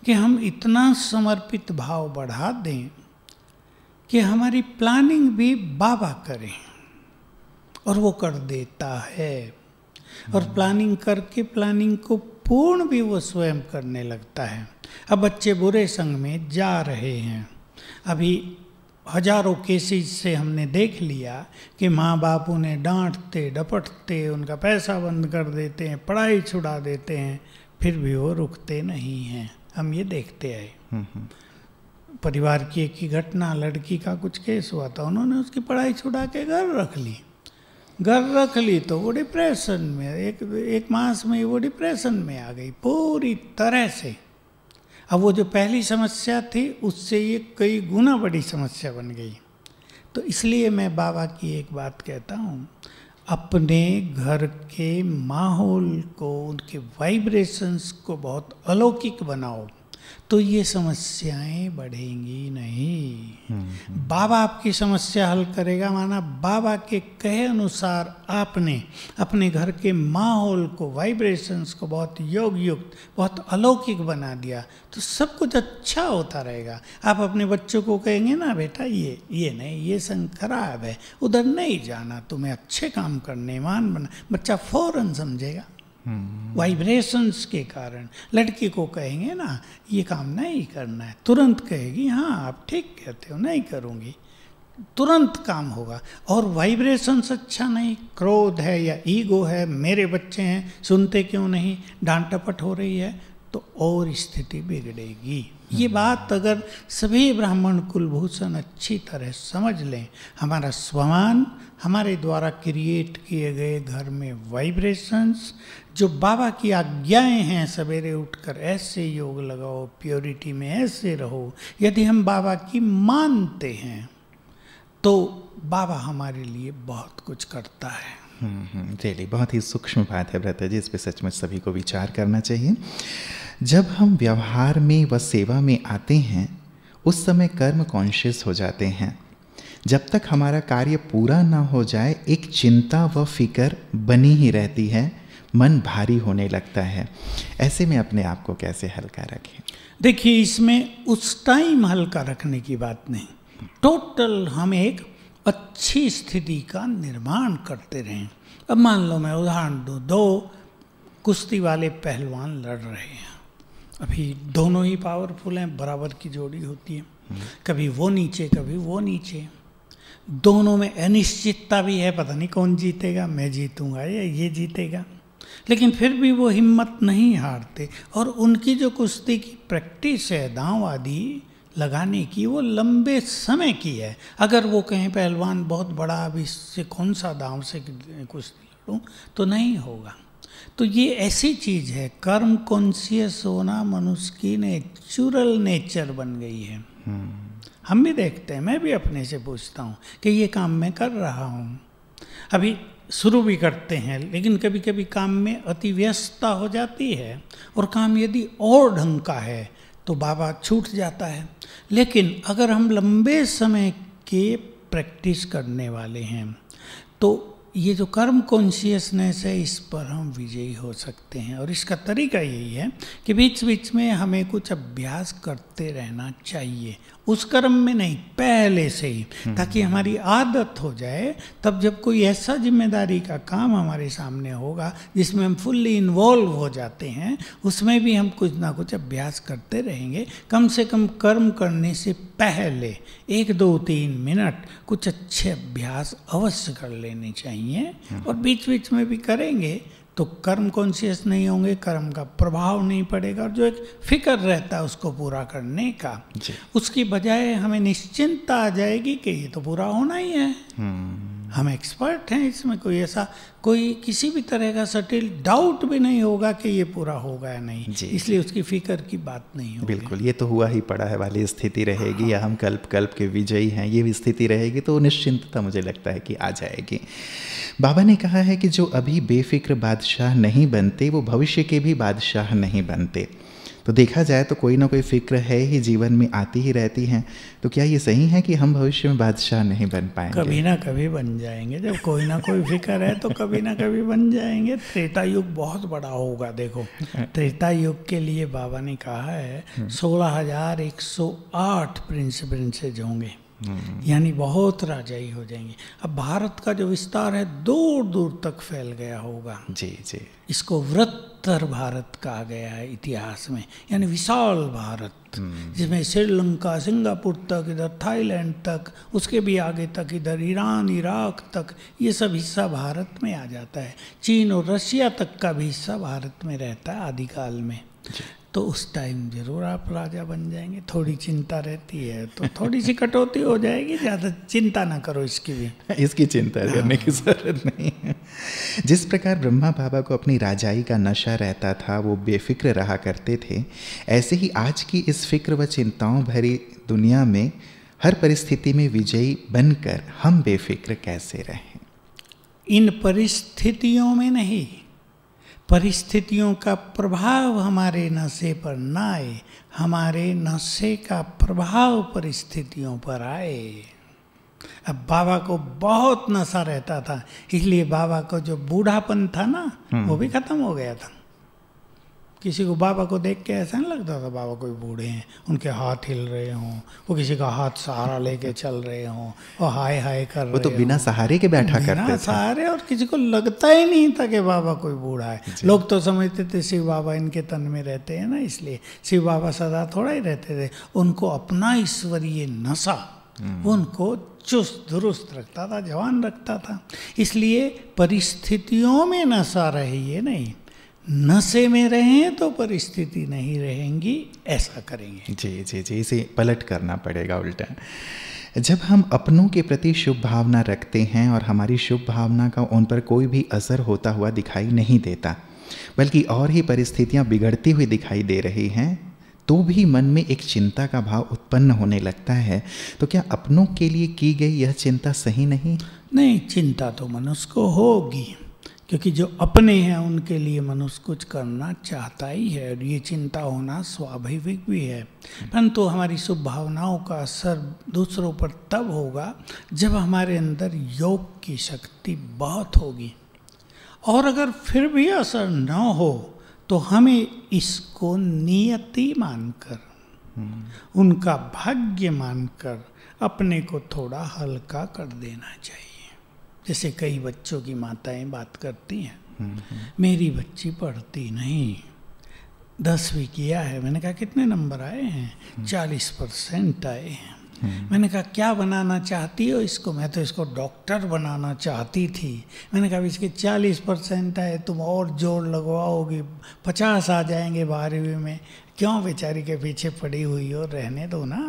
कि हम इतना समर्पित भाव बढ़ा दें कि हमारी प्लानिंग भी बाबा करें और वो कर देता है और प्लानिंग हम्म। करके प्लानिंग को पूर्ण भी वो स्वयं करने लगता है अब बच्चे बुरे संग में जा रहे हैं अभी हजारों केसेस से हमने देख लिया कि माँ बाप उन्हें डांटते डपटते उनका पैसा बंद कर देते हैं पढ़ाई छुड़ा देते हैं फिर भी वो रुकते नहीं हैं हम ये देखते आए हम्म, हम्म। परिवार की एक ही घटना लड़की का कुछ केस हुआ था उन्होंने उसकी पढ़ाई छुड़ा के घर रख ली घर रख ली तो वो डिप्रेशन में एक एक मास में वो डिप्रेशन में आ गई पूरी तरह से अब वो जो पहली समस्या थी उससे ये कई गुना बड़ी समस्या बन गई तो इसलिए मैं बाबा की एक बात कहता हूँ अपने घर के माहौल को उनके वाइब्रेशंस को बहुत अलौकिक बनाओ तो ये समस्याएं बढ़ेंगी नहीं हम्म। बाबा आपकी समस्या हल करेगा माना बाबा के कहे अनुसार आपने अपने घर के माहौल को वाइब्रेशंस को बहुत योग युक्त बहुत अलौकिक बना दिया तो सब कुछ अच्छा होता रहेगा आप अपने बच्चों को कहेंगे ना बेटा ये ये नहीं ये संग खराब है उधर नहीं जाना तुम्हें अच्छे काम करने मान बना बच्चा फ़ौरन समझेगा वाइब्रेशंस के कारण लड़की को कहेंगे ना ये काम नहीं करना है तुरंत कहेगी हाँ आप ठीक कहते हो नहीं करूँगी तुरंत काम होगा और वाइब्रेशंस अच्छा नहीं क्रोध है या ईगो है मेरे बच्चे हैं सुनते क्यों नहीं डांट टपट हो रही है तो और स्थिति बिगड़ेगी ये बात अगर सभी ब्राह्मण कुलभूषण अच्छी तरह समझ लें हमारा स्वमान हमारे द्वारा क्रिएट किए गए घर में वाइब्रेशंस जो बाबा की आज्ञाएं हैं सवेरे उठकर ऐसे योग लगाओ प्योरिटी में ऐसे रहो यदि हम बाबा की मानते हैं तो बाबा हमारे लिए बहुत कुछ करता है रियली हम्म, हम्म, बहुत ही सूक्ष्म बात है ब्रता जी इस पर सचमुच सभी को विचार करना चाहिए जब हम व्यवहार में व सेवा में आते हैं उस समय कर्म कॉन्शियस हो जाते हैं जब तक हमारा कार्य पूरा ना हो जाए एक चिंता व फिकर बनी ही रहती है मन भारी होने लगता है ऐसे में अपने आप को कैसे हल्का रखें देखिए इसमें उस टाइम हल्का रखने की बात नहीं टोटल हम एक अच्छी स्थिति का निर्माण करते रहें अब मान लो मैं उदाहरण दो दो कुश्ती वाले पहलवान लड़ रहे हैं अभी दोनों ही पावरफुल हैं बराबर की जोड़ी होती है कभी वो नीचे कभी वो नीचे दोनों में अनिश्चितता भी है पता नहीं कौन जीतेगा मैं जीतूंगा या ये जीतेगा लेकिन फिर भी वो हिम्मत नहीं हारते और उनकी जो कुश्ती की प्रैक्टिस है दाँव आदि लगाने की वो लंबे समय की है अगर वो कहें पहलवान बहुत बड़ा अभी इससे कौन सा दाँव से कुश्ती लड़ूँ तो नहीं होगा तो ये ऐसी चीज़ है कर्म कॉन्सियस होना मनुष्य की नेचुरल नेचर बन गई है हम भी देखते हैं मैं भी अपने से पूछता हूँ कि ये काम मैं कर रहा हूँ अभी शुरू भी करते हैं लेकिन कभी कभी काम में अति व्यस्तता हो जाती है और काम यदि और ढंग का है तो बाबा छूट जाता है लेकिन अगर हम लंबे समय के प्रैक्टिस करने वाले हैं तो ये जो कर्म कॉन्शियसनेस है इस पर हम विजयी हो सकते हैं और इसका तरीका यही है कि बीच बीच में हमें कुछ अभ्यास करते रहना चाहिए उस कर्म में नहीं पहले से ही हम्म, हम्म, ताकि हम्म। हमारी आदत हो जाए तब जब कोई ऐसा जिम्मेदारी का काम हमारे सामने होगा जिसमें हम फुल्ली इन्वॉल्व हो जाते हैं उसमें भी हम कुछ ना कुछ अभ्यास करते रहेंगे कम से कम कर्म करने से पहले एक दो तीन मिनट कुछ अच्छे अभ्यास अवश्य कर लेने चाहिए और बीच बीच में भी करेंगे तो कर्म कॉन्शियस नहीं होंगे कर्म का प्रभाव नहीं पड़ेगा और जो एक फिक्र रहता है उसको पूरा करने का उसकी बजाय हमें निश्चिंतता आ जाएगी कि ये तो पूरा होना ही है हम्म। हम एक्सपर्ट हैं इसमें कोई ऐसा कोई किसी भी तरह का सटिल डाउट भी नहीं होगा कि ये पूरा होगा या नहीं इसलिए उसकी फिक्र की बात नहीं होगी बिल्कुल ये तो हुआ ही पड़ा है वाली स्थिति रहेगी हाँ। या हम कल्प कल्प के विजयी हैं ये भी स्थिति रहेगी तो निश्चिंतता मुझे लगता है कि आ जाएगी बाबा ने कहा है कि जो अभी बेफिक्र बादशाह नहीं बनते वो भविष्य के भी बादशाह नहीं बनते तो देखा जाए तो कोई ना कोई फिक्र है ही जीवन में आती ही रहती हैं तो क्या ये सही है कि हम भविष्य में बादशाह नहीं बन पाएंगे कभी ना कभी बन जाएंगे जब कोई ना कोई फिक्र है तो कभी ना कभी बन जाएंगे त्रेता युग बहुत बड़ा होगा देखो त्रेता युग के लिए बाबा ने कहा है हम्म। सोलह हजार एक सौ आठ प्रिंस प्रिंसेज होंगे यानी बहुत राजाई हो जाएंगे अब भारत का जो विस्तार है दूर दूर तक फैल गया होगा जी जी इसको वृत्तर भारत कहा गया है इतिहास में यानी विशाल भारत हम्म। जिसमें श्रीलंका सिंगापुर तक इधर थाईलैंड तक उसके भी आगे तक इधर ईरान इराक तक ये सब हिस्सा भारत में आ जाता है चीन और रशिया तक का भी हिस्सा भारत में रहता है आदिकाल में तो उस टाइम जरूर आप राजा बन जाएंगे थोड़ी चिंता रहती है तो थोड़ी सी कटौती हो जाएगी ज़्यादा चिंता ना करो इसकी भी इसकी चिंता हाँ। करने की जरूरत नहीं है जिस प्रकार ब्रह्मा बाबा को अपनी राजाई का नशा रहता था वो बेफिक्र रहा करते थे ऐसे ही आज की इस फिक्र व चिंताओं भरी दुनिया में हर परिस्थिति में विजयी बनकर हम बेफिक्र कैसे रहें इन परिस्थितियों में नहीं परिस्थितियों का प्रभाव हमारे नशे पर ना आए हमारे नशे का प्रभाव परिस्थितियों पर आए अब बाबा को बहुत नशा रहता था इसलिए बाबा को जो बूढ़ापन था ना हम्म। वो भी खत्म हो गया था किसी को बाबा को देख के ऐसा नहीं लगता था बाबा कोई बूढ़े हैं उनके हाथ हिल रहे हों वो किसी का हाथ सहारा लेके चल रहे हों वो हाय हाय कर वो तो बिना सहारे के बैठा बिना सहारे और किसी को लगता ही नहीं था कि बाबा कोई बूढ़ा है लोग तो समझते थे शिव बाबा इनके तन में रहते हैं ना इसलिए शिव बाबा सदा थोड़ा ही रहते थे उनको अपना ईश्वरीय नशा हम्म। उनको चुस्त दुरुस्त रखता था जवान रखता था इसलिए परिस्थितियों में नशा रही है नहीं नशे में रहें तो परिस्थिति नहीं रहेंगी ऐसा करेंगे जी जी जी इसे पलट करना पड़ेगा उल्टा जब हम अपनों के प्रति शुभ भावना रखते हैं और हमारी शुभ भावना का उन पर कोई भी असर होता हुआ दिखाई नहीं देता बल्कि और ही परिस्थितियां बिगड़ती हुई दिखाई दे रही हैं तो भी मन में एक चिंता का भाव उत्पन्न होने लगता है तो क्या अपनों के लिए की गई यह चिंता सही नहीं नहीं चिंता तो मनुष्य को होगी क्योंकि जो अपने हैं उनके लिए मनुष्य कुछ करना चाहता ही है और ये चिंता होना स्वाभाविक भी है परंतु हमारी शुभ भावनाओं का असर दूसरों पर तब होगा जब हमारे अंदर योग की शक्ति बहुत होगी और अगर फिर भी असर न हो तो हमें इसको नियति मानकर हम्म। उनका भाग्य मानकर अपने को थोड़ा हल्का कर देना चाहिए जैसे कई बच्चों की माताएं बात करती हैं हम्म, हम्म। मेरी बच्ची पढ़ती नहीं दसवीं किया है मैंने कहा कितने नंबर आए हैं हम्म। चालीस परसेंट आए हैं मैंने कहा क्या बनाना चाहती हो इसको मैं तो इसको डॉक्टर बनाना चाहती थी मैंने कहा इसके चालीस परसेंट आए तुम और जोर लगवाओगी पचास आ जाएंगे बारहवीं में क्यों बेचारी के पीछे पड़ी हुई हो रहने दो ना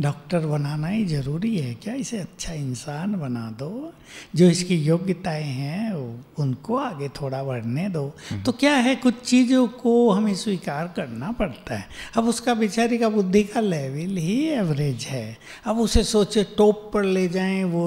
डॉक्टर बनाना ही ज़रूरी है क्या इसे अच्छा इंसान बना दो जो इसकी योग्यताएं हैं उनको आगे थोड़ा बढ़ने दो हम्म। तो क्या है कुछ चीज़ों को हमें स्वीकार करना पड़ता है अब उसका बेचारी का बुद्धि का लेवल ही एवरेज है अब उसे सोचे टॉप पर ले जाएं वो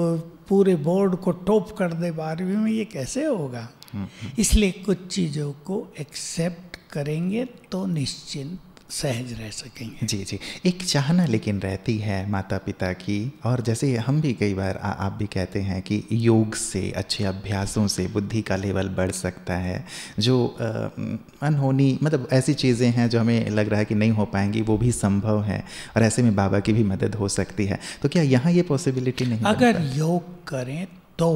पूरे बोर्ड को टॉप कर दे बारहवीं में ये कैसे होगा हम्म, हम्म। इसलिए कुछ चीज़ों को एक्सेप्ट करेंगे तो निश्चिंत सहज रह सकेंगे जी जी एक चाहना लेकिन रहती है माता पिता की और जैसे हम भी कई बार आ, आप भी कहते हैं कि योग से अच्छे अभ्यासों से बुद्धि का लेवल बढ़ सकता है जो आ, अनहोनी मतलब ऐसी चीज़ें हैं जो हमें लग रहा है कि नहीं हो पाएंगी वो भी संभव है और ऐसे में बाबा की भी मदद हो सकती है तो क्या यहाँ ये पॉसिबिलिटी नहीं अगर योग करें तो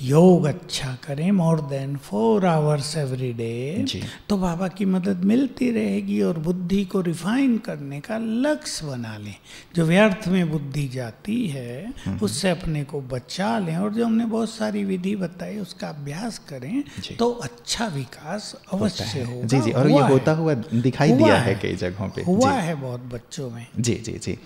योग अच्छा करें more than four hours every day तो बाबा की मदद मिलती रहेगी और बुद्धि को रिफाइन करने का लक्ष्य बना लें जो व्यर्थ में बुद्धि जाती है हम्म। उससे अपने को बचा लें और जो हमने बहुत सारी विधि बताई उसका अभ्यास करें तो अच्छा विकास अवश्य हो जी जी और ये होता हुआ दिखाई दिया है कई जगहों पर हुआ है बहुत बच्चों में जी जी जी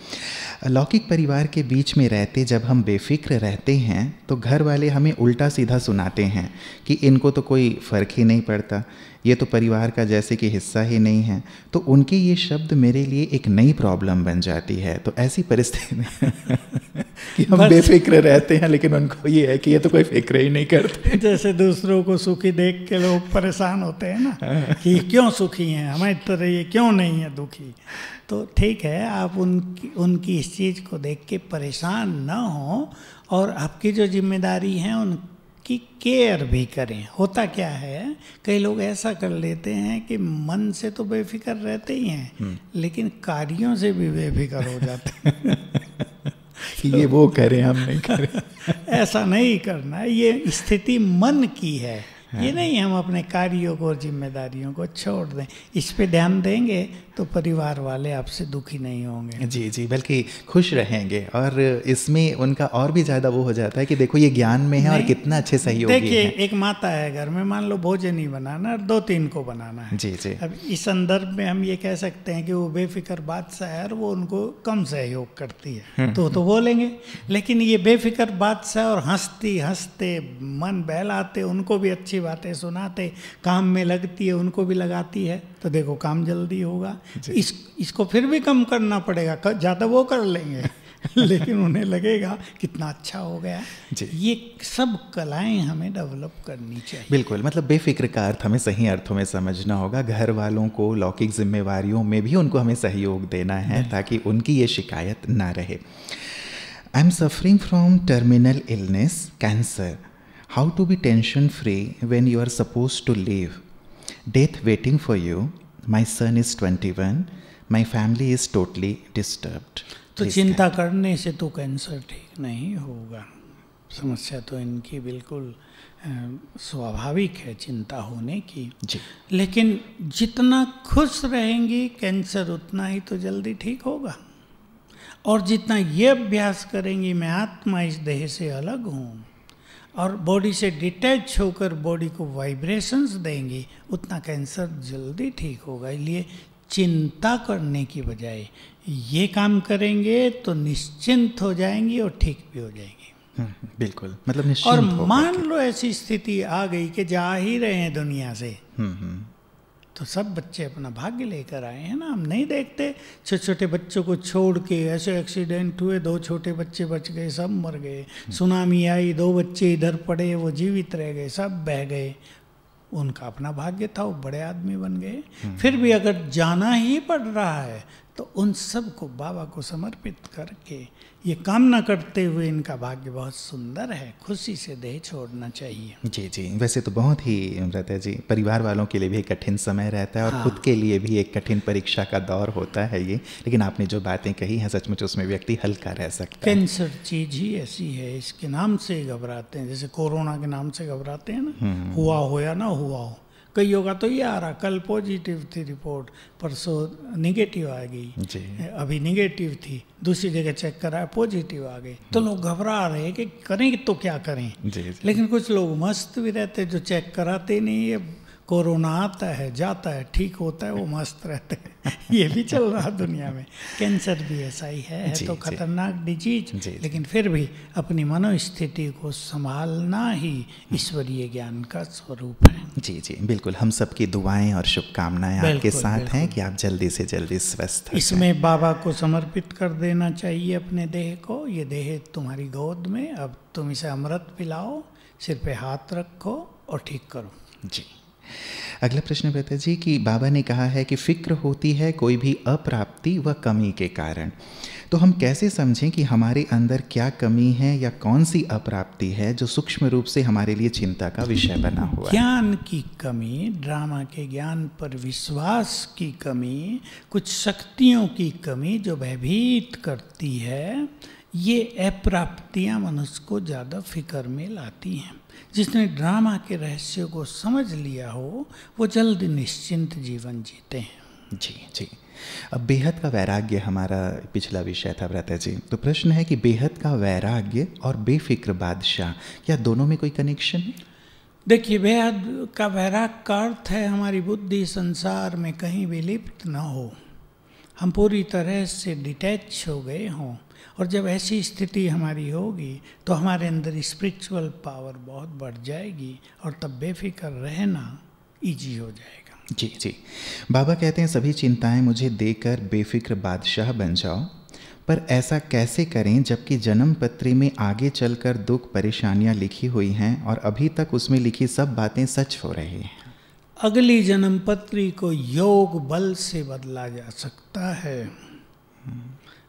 लौकिक परिवार के बीच में रहते जब हम बेफिक्र रहते हैं तो घर वाले हमें उल्टा सीधा सुनाते हैं कि इनको तो कोई फ़र्क ही नहीं पड़ता ये तो परिवार का जैसे कि हिस्सा ही नहीं है तो उनके ये शब्द मेरे लिए एक नई प्रॉब्लम बन जाती है तो ऐसी परिस्थिति में कि हम बेफिक्र रहते हैं लेकिन उनको ये है कि ये तो कोई फिक्र ही नहीं करते जैसे दूसरों को सुखी देख के लोग परेशान होते हैं ना हाँ। कि क्यों सुखी हैं हमारी तरह तो ये क्यों नहीं है दुखी तो ठीक है आप उनकी उनकी इस चीज़ को देख के परेशान ना हो और आपकी जो जिम्मेदारी है उनकी केयर भी करें होता क्या है कई लोग ऐसा कर लेते हैं कि मन से तो बेफिक्र रहते ही हैं हम्म। लेकिन कार्यों से भी बेफिक्र हो जाते हैं कि ये वो करें हम नहीं करें ऐसा नहीं करना ये स्थिति मन की है ये नहीं हम अपने कार्यों को और जिम्मेदारियों को छोड़ दें इस पे ध्यान देंगे तो परिवार वाले आपसे दुखी नहीं होंगे जी जी बल्कि खुश रहेंगे और इसमें उनका और भी ज़्यादा वो हो जाता है कि देखो ये ज्ञान में है और कितना अच्छे सहयोग देखिए एक माता है घर में मान लो भोजन ही बनाना और दो तीन को बनाना है जी जी अब इस संदर्भ में हम ये कह सकते हैं कि वो बेफिक्र बादशाह है और वो उनको कम सहयोग करती है हम्म, तो तो हम्म। बोलेंगे लेकिन ये बेफिक्र बादशाह और हंसती हंसते मन बहलाते उनको भी अच्छी बातें सुनाते काम में लगती है उनको भी लगाती है तो देखो काम जल्दी होगा इस इसको फिर भी कम करना पड़ेगा कर, ज़्यादा वो कर लेंगे लेकिन उन्हें लगेगा कितना अच्छा हो गया ये सब कलाएं हमें डेवलप करनी चाहिए बिल्कुल मतलब बेफिक्र का अर्थ हमें सही अर्थों में समझना होगा घर वालों को लौकिक जिम्मेवारियों में भी उनको हमें सहयोग देना है हम्म। ताकि उनकी ये शिकायत ना रहे I am suffering from terminal illness cancer how to be tension free when you are supposed to leave. Death waiting for you. My son is 21. My family is totally disturbed. तो चिंता करने से तो कैंसर ठीक नहीं होगा समस्या तो इनकी बिल्कुल स्वाभाविक है चिंता होने की जी। लेकिन जितना खुश रहेंगी कैंसर उतना ही तो जल्दी ठीक होगा और जितना ये अभ्यास करेंगी मैं आत्मा इस देह से अलग हूँ और बॉडी से डिटैच होकर बॉडी को वाइब्रेशंस देंगे उतना कैंसर जल्दी ठीक होगा इसलिए चिंता करने की बजाय ये काम करेंगे तो निश्चिंत हो जाएंगे और ठीक भी हो जाएंगे हम्म, बिल्कुल मतलब और मान लो ऐसी स्थिति आ गई कि जा ही रहे हैं दुनिया से हम्म, हम्म। तो सब बच्चे अपना भाग्य लेकर आए हैं ना हम नहीं देखते छोटे छोटे बच्चों को छोड़ के ऐसे एक्सीडेंट हुए दो छोटे बच्चे बच गए सब मर गए सुनामी आई दो बच्चे इधर पड़े वो जीवित रह गए सब बह गए उनका अपना भाग्य था वो बड़े आदमी बन गए हम्म। फिर भी अगर जाना ही पड़ रहा है तो उन सबको बाबा को समर्पित करके ये कामना करते हुए इनका भाग्य बहुत सुंदर है खुशी से देह छोड़ना चाहिए जी जी वैसे तो बहुत ही रहता है जी परिवार वालों के लिए भी एक कठिन समय रहता है और हाँ। खुद के लिए भी एक कठिन परीक्षा का दौर होता है ये लेकिन आपने जो बातें कही हैं सचमुच उसमें व्यक्ति हल्का रह सकता है कैंसर चीज ही ऐसी है इसके नाम से घबराते हैं जैसे कोरोना के नाम से घबराते हैं ना हम्म। हुआ हो या ना हुआ हो कई होगा तो ये आ रहा कल पॉजिटिव थी रिपोर्ट परसों निगेटिव आ गई अभी निगेटिव थी दूसरी जगह चेक कराया पॉजिटिव आ गई तो लोग घबरा रहे हैं कि करें तो क्या करें जी, जी। लेकिन कुछ लोग मस्त भी रहते जो चेक कराते नहीं ये कोरोना आता है जाता है ठीक होता है वो मस्त रहते हैं ये भी चल रहा दुनिया में कैंसर भी ऐसा ही है, है तो खतरनाक डिजीज लेकिन फिर भी अपनी मनोस्थिति को संभालना ही ईश्वरीय ज्ञान का स्वरूप है जी जी बिल्कुल हम सबकी दुआएं और शुभकामनाएं आपके साथ हैं कि आप जल्दी से जल्दी स्वस्थ इसमें बाबा को समर्पित कर देना चाहिए अपने देह को ये देह तुम्हारी गोद में अब तुम इसे अमृत पिलाओ सिर पे हाथ रखो और ठीक करो जी अगला प्रश्न बेहतर जी कि बाबा ने कहा है कि फ़िक्र होती है कोई भी अप्राप्ति व कमी के कारण तो हम कैसे समझें कि हमारे अंदर क्या कमी है या कौन सी अप्राप्ति है जो सूक्ष्म रूप से हमारे लिए चिंता का विषय बना हुआ ज्ञान की कमी ड्रामा के ज्ञान पर विश्वास की कमी कुछ शक्तियों की कमी जो भयभीत करती है ये अप्राप्तियाँ मनुष्य को ज़्यादा फिक्र में लाती हैं जिसने ड्रामा के रहस्य को समझ लिया हो वो जल्द निश्चिंत जीवन जीते हैं जी जी अब बेहद का वैराग्य हमारा पिछला विषय था व्रता जी तो प्रश्न है कि बेहद का वैराग्य और बेफिक्र बादशाह क्या दोनों में कोई कनेक्शन है देखिए बेहद का वैराग का अर्थ है हमारी बुद्धि संसार में कहीं भी लिप्त न हो हम पूरी तरह से डिटैच हो गए हों और जब ऐसी स्थिति हमारी होगी तो हमारे अंदर स्पिरिचुअल पावर बहुत बढ़ जाएगी और तब बेफिक्र रहना ईजी हो जाएगा जी जी बाबा कहते हैं सभी चिंताएं मुझे देकर बेफिक्र बादशाह बन जाओ पर ऐसा कैसे करें जबकि जन्म पत्री में आगे चलकर दुख परेशानियां लिखी हुई हैं और अभी तक उसमें लिखी सब बातें सच हो रही हैं अगली जन्म पत्री को योग बल से बदला जा सकता है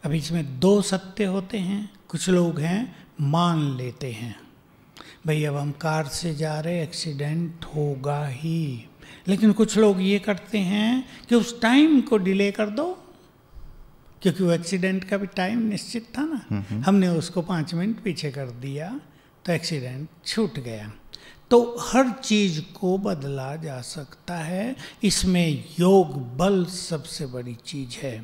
अब इसमें दो सत्य होते हैं कुछ लोग हैं मान लेते हैं भाई अब हम कार से जा रहे एक्सीडेंट होगा ही लेकिन कुछ लोग ये करते हैं कि उस टाइम को डिले कर दो क्योंकि वो एक्सीडेंट का भी टाइम निश्चित था ना हम्म, हम्म। हमने उसको पाँच मिनट पीछे कर दिया तो एक्सीडेंट छूट गया तो हर चीज को बदला जा सकता है इसमें योग बल सबसे बड़ी चीज है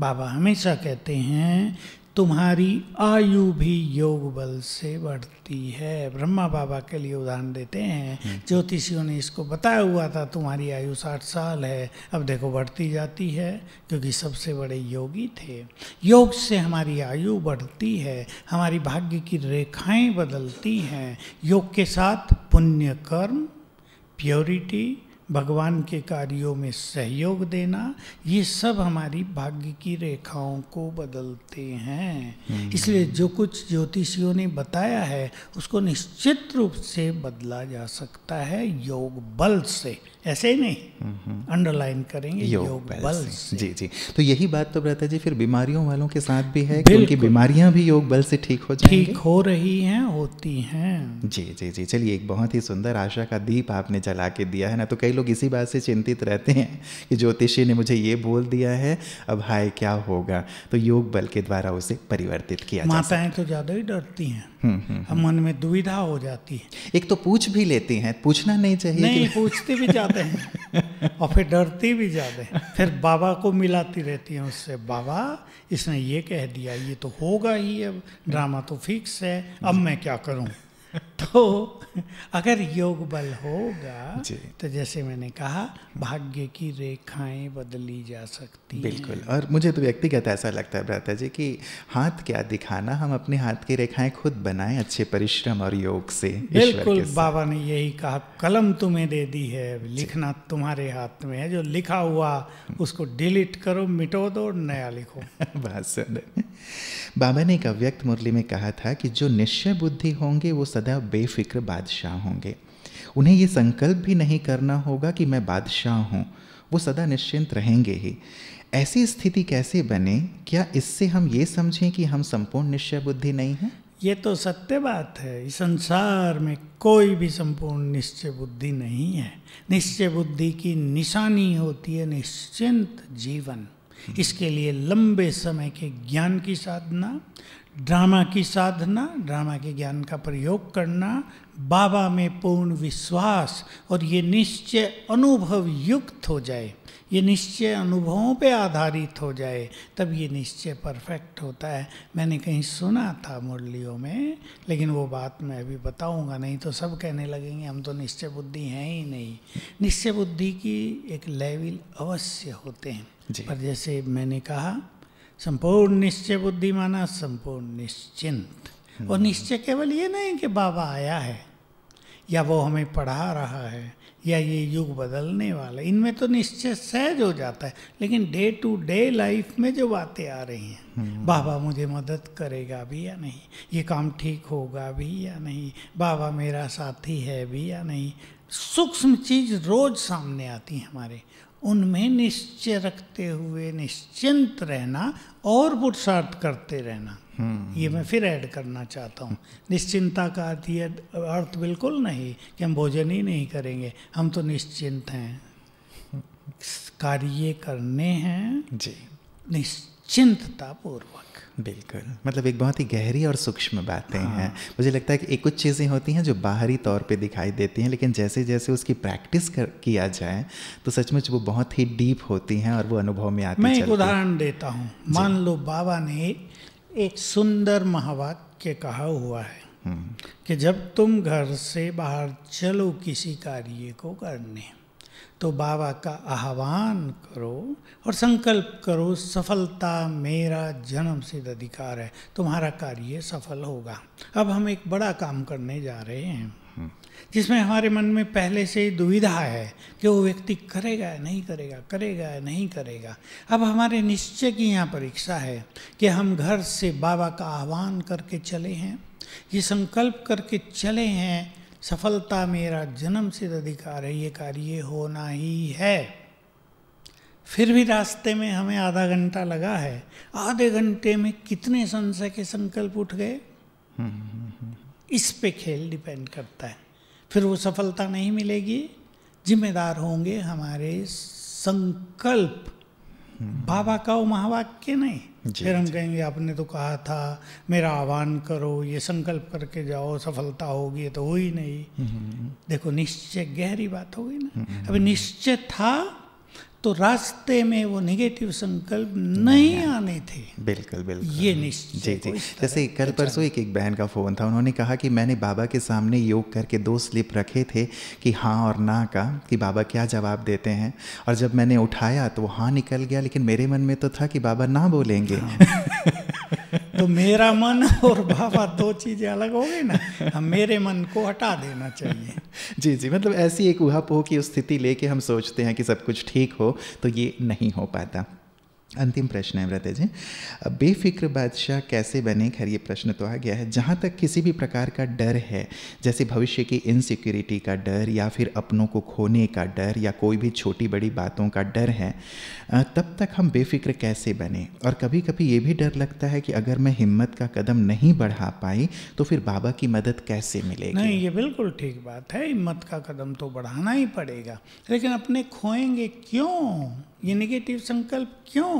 बाबा हमेशा कहते हैं तुम्हारी आयु भी योग बल से बढ़ती है ब्रह्मा बाबा के लिए उदाहरण देते हैं हम्म। ज्योतिषियों ने इसको बताया हुआ था तुम्हारी आयु साठ साल है अब देखो बढ़ती जाती है क्योंकि सबसे बड़े योगी थे योग से हमारी आयु बढ़ती है हमारी भाग्य की रेखाएं बदलती हैं योग के साथ पुण्य कर्म प्योरिटी भगवान के कार्यों में सहयोग देना ये सब हमारी भाग्य की रेखाओं को बदलते हैं हम्म। इसलिए जो कुछ ज्योतिषियों ने बताया है उसको निश्चित रूप से बदला जा सकता है योग बल से ऐसे ही नहीं अंडरलाइन करेंगे योग, योग बल जी जी तो यही बात तो ब्रता जी फिर बीमारियों वालों के साथ भी है क्योंकि बीमारियां भी योग बल से ठीक हो जाएंगी ठीक हो रही हैं होती हैं जी जी जी चलिए एक बहुत ही सुंदर आशा का दीप आपने जला के दिया है ना तो कई लोग इसी बात से चिंतित रहते हैं कि ज्योतिषी ने मुझे ये बोल दिया है अब हाय क्या होगा तो योग बल के द्वारा उसे परिवर्तित किया माताएं तो ज़्यादा ही डरती हैं हम हम्म, हम्म, मन में दुविधा हो जाती है एक तो पूछ भी लेती हैं पूछना नहीं चाहिए नहीं पूछते भी जाते हैं और फिर डरती भी जाते हैं फिर बाबा को मिलाती रहती हैं उससे बाबा इसने ये कह दिया ये तो होगा ही अब ड्रामा तो फिक्स है अब मैं क्या करूं तो अगर योग बल होगा तो जैसे मैंने कहा भाग्य की रेखाएं बदली जा सकती बिल्कुल और मुझे तो व्यक्तिगत ऐसा लगता है भ्राता जी कि हाथ क्या दिखाना हम अपने हाथ की रेखाएं खुद बनाएं अच्छे परिश्रम और योग से बिल्कुल बाबा ने यही कहा कलम तुम्हें दे दी है लिखना तुम्हारे हाथ में है जो लिखा हुआ उसको डिलीट करो मिटो दो नया लिखो बहुत सुंदर बाबा ने एक अव्यक्त मुरली में कहा था कि जो निश्चय बुद्धि होंगे वो सदा बेफिक्र बादशाह होंगे उन्हें ये संकल्प भी नहीं करना होगा कि मैं बादशाह हूँ वो सदा निश्चिंत रहेंगे ही ऐसी स्थिति कैसे बने क्या इससे हम ये समझें कि हम संपूर्ण निश्चय बुद्धि नहीं हैं ये तो सत्य बात है इस संसार में कोई भी संपूर्ण निश्चय बुद्धि नहीं है निश्चय बुद्धि की निशानी होती है निश्चिंत जीवन इसके लिए लंबे समय के ज्ञान की साधना ड्रामा की साधना ड्रामा के ज्ञान का प्रयोग करना बाबा में पूर्ण विश्वास और ये निश्चय अनुभव युक्त हो जाए ये निश्चय अनुभवों पे आधारित हो जाए तब ये निश्चय परफेक्ट होता है मैंने कहीं सुना था मुरलियों में लेकिन वो बात मैं अभी बताऊंगा नहीं तो सब कहने लगेंगे हम तो निश्चय बुद्धि हैं ही नहीं निश्चय बुद्धि की एक लेवल अवश्य होते हैं पर जैसे मैंने कहा संपूर्ण निश्चय बुद्धि माना संपूर्ण निश्चिंत और हम्म। निश्चय केवल ये नहीं कि बाबा आया है या वो हमें पढ़ा रहा है या ये युग बदलने वाला इनमें तो निश्चय सहज हो जाता है लेकिन डे टू डे लाइफ में जो बातें आ रही हैं हम्म। बाबा मुझे मदद करेगा भी या नहीं ये काम ठीक होगा भी या नहीं बाबा मेरा साथी है भी या नहीं सूक्ष्म चीज रोज सामने आती है हमारे उनमें निश्चय रखते हुए निश्चिंत रहना और पुरुषार्थ करते रहना हम्म। ये मैं फिर ऐड करना चाहता हूँ निश्चिंता का अर्थ बिल्कुल नहीं कि हम भोजन ही नहीं करेंगे हम तो निश्चिंत हैं कार्य करने हैं जी निश्चिंतता पूर्वक बिल्कुल मतलब एक बहुत ही गहरी और सूक्ष्म बातें हाँ। हैं मुझे लगता है कि एक कुछ चीज़ें होती हैं जो बाहरी तौर पे दिखाई देती हैं लेकिन जैसे जैसे उसकी प्रैक्टिस कर किया जाए तो सचमुच वो बहुत ही डीप होती हैं और वो अनुभव में आती मैं एक उदाहरण देता हूँ मान लो बाबा ने एक सुंदर महावाक्य कहा हुआ है हम्म। कि जब तुम घर से बाहर चलो किसी कार्य को करने तो बाबा का आह्वान करो और संकल्प करो सफलता मेरा जन्म सिद्ध अधिकार है तुम्हारा कार्य सफल होगा अब हम एक बड़ा काम करने जा रहे हैं हम्म। जिसमें हमारे मन में पहले से ही दुविधा है कि वो व्यक्ति करेगा या नहीं करेगा करेगा या नहीं करेगा अब हमारे निश्चय की यहाँ परीक्षा है कि हम घर से बाबा का आह्वान करके चले हैं ये संकल्प करके चले हैं सफलता मेरा जन्म सिद्ध अधिकार है ये कार्य होना ही है फिर भी रास्ते में हमें आधा घंटा लगा है आधे घंटे में कितने संशय के संकल्प उठ गए इस पे खेल डिपेंड करता है फिर वो सफलता नहीं मिलेगी जिम्मेदार होंगे हमारे संकल्प बाबा का वो महावाक्य नहीं फिर हम कहेंगे आपने तो कहा था मेरा आह्वान करो ये संकल्प करके जाओ सफलता होगी तो हुई नहीं हम्म, हम्म, हम्म। देखो निश्चय गहरी बात होगी ना अभी निश्चय था तो रास्ते में वो निगेटिव संकल्प नहीं आने थे बिल्कुल बिल्कुल ये निश्चित जी जी जैसे कल परसों एक एक बहन का फ़ोन था उन्होंने कहा कि मैंने बाबा के सामने योग करके दो स्लिप रखे थे कि हाँ और ना का कि बाबा क्या जवाब देते हैं और जब मैंने उठाया तो हाँ निकल गया लेकिन मेरे मन में तो था कि बाबा ना बोलेंगे हाँ। तो मेरा मन और बाबा दो चीज़ें अलग हो गई ना हम मेरे मन को हटा देना चाहिए जी जी मतलब ऐसी एक उहापोह की स्थिति लेके हम सोचते हैं कि सब कुछ ठीक हो तो ये नहीं हो पाता अंतिम प्रश्न है व्रत जी बेफिक्र बादशाह कैसे बने खैर ये प्रश्न तो आ गया है जहाँ तक किसी भी प्रकार का डर है जैसे भविष्य की इनसिक्योरिटी का डर या फिर अपनों को खोने का डर या कोई भी छोटी बड़ी बातों का डर है तब तक हम बेफिक्र कैसे बने और कभी कभी ये भी डर लगता है कि अगर मैं हिम्मत का कदम नहीं बढ़ा पाई तो फिर बाबा की मदद कैसे मिलेगी नहीं ये बिल्कुल ठीक बात है हिम्मत का कदम तो बढ़ाना ही पड़ेगा लेकिन अपने खोएंगे क्यों ये निगेटिव संकल्प क्यों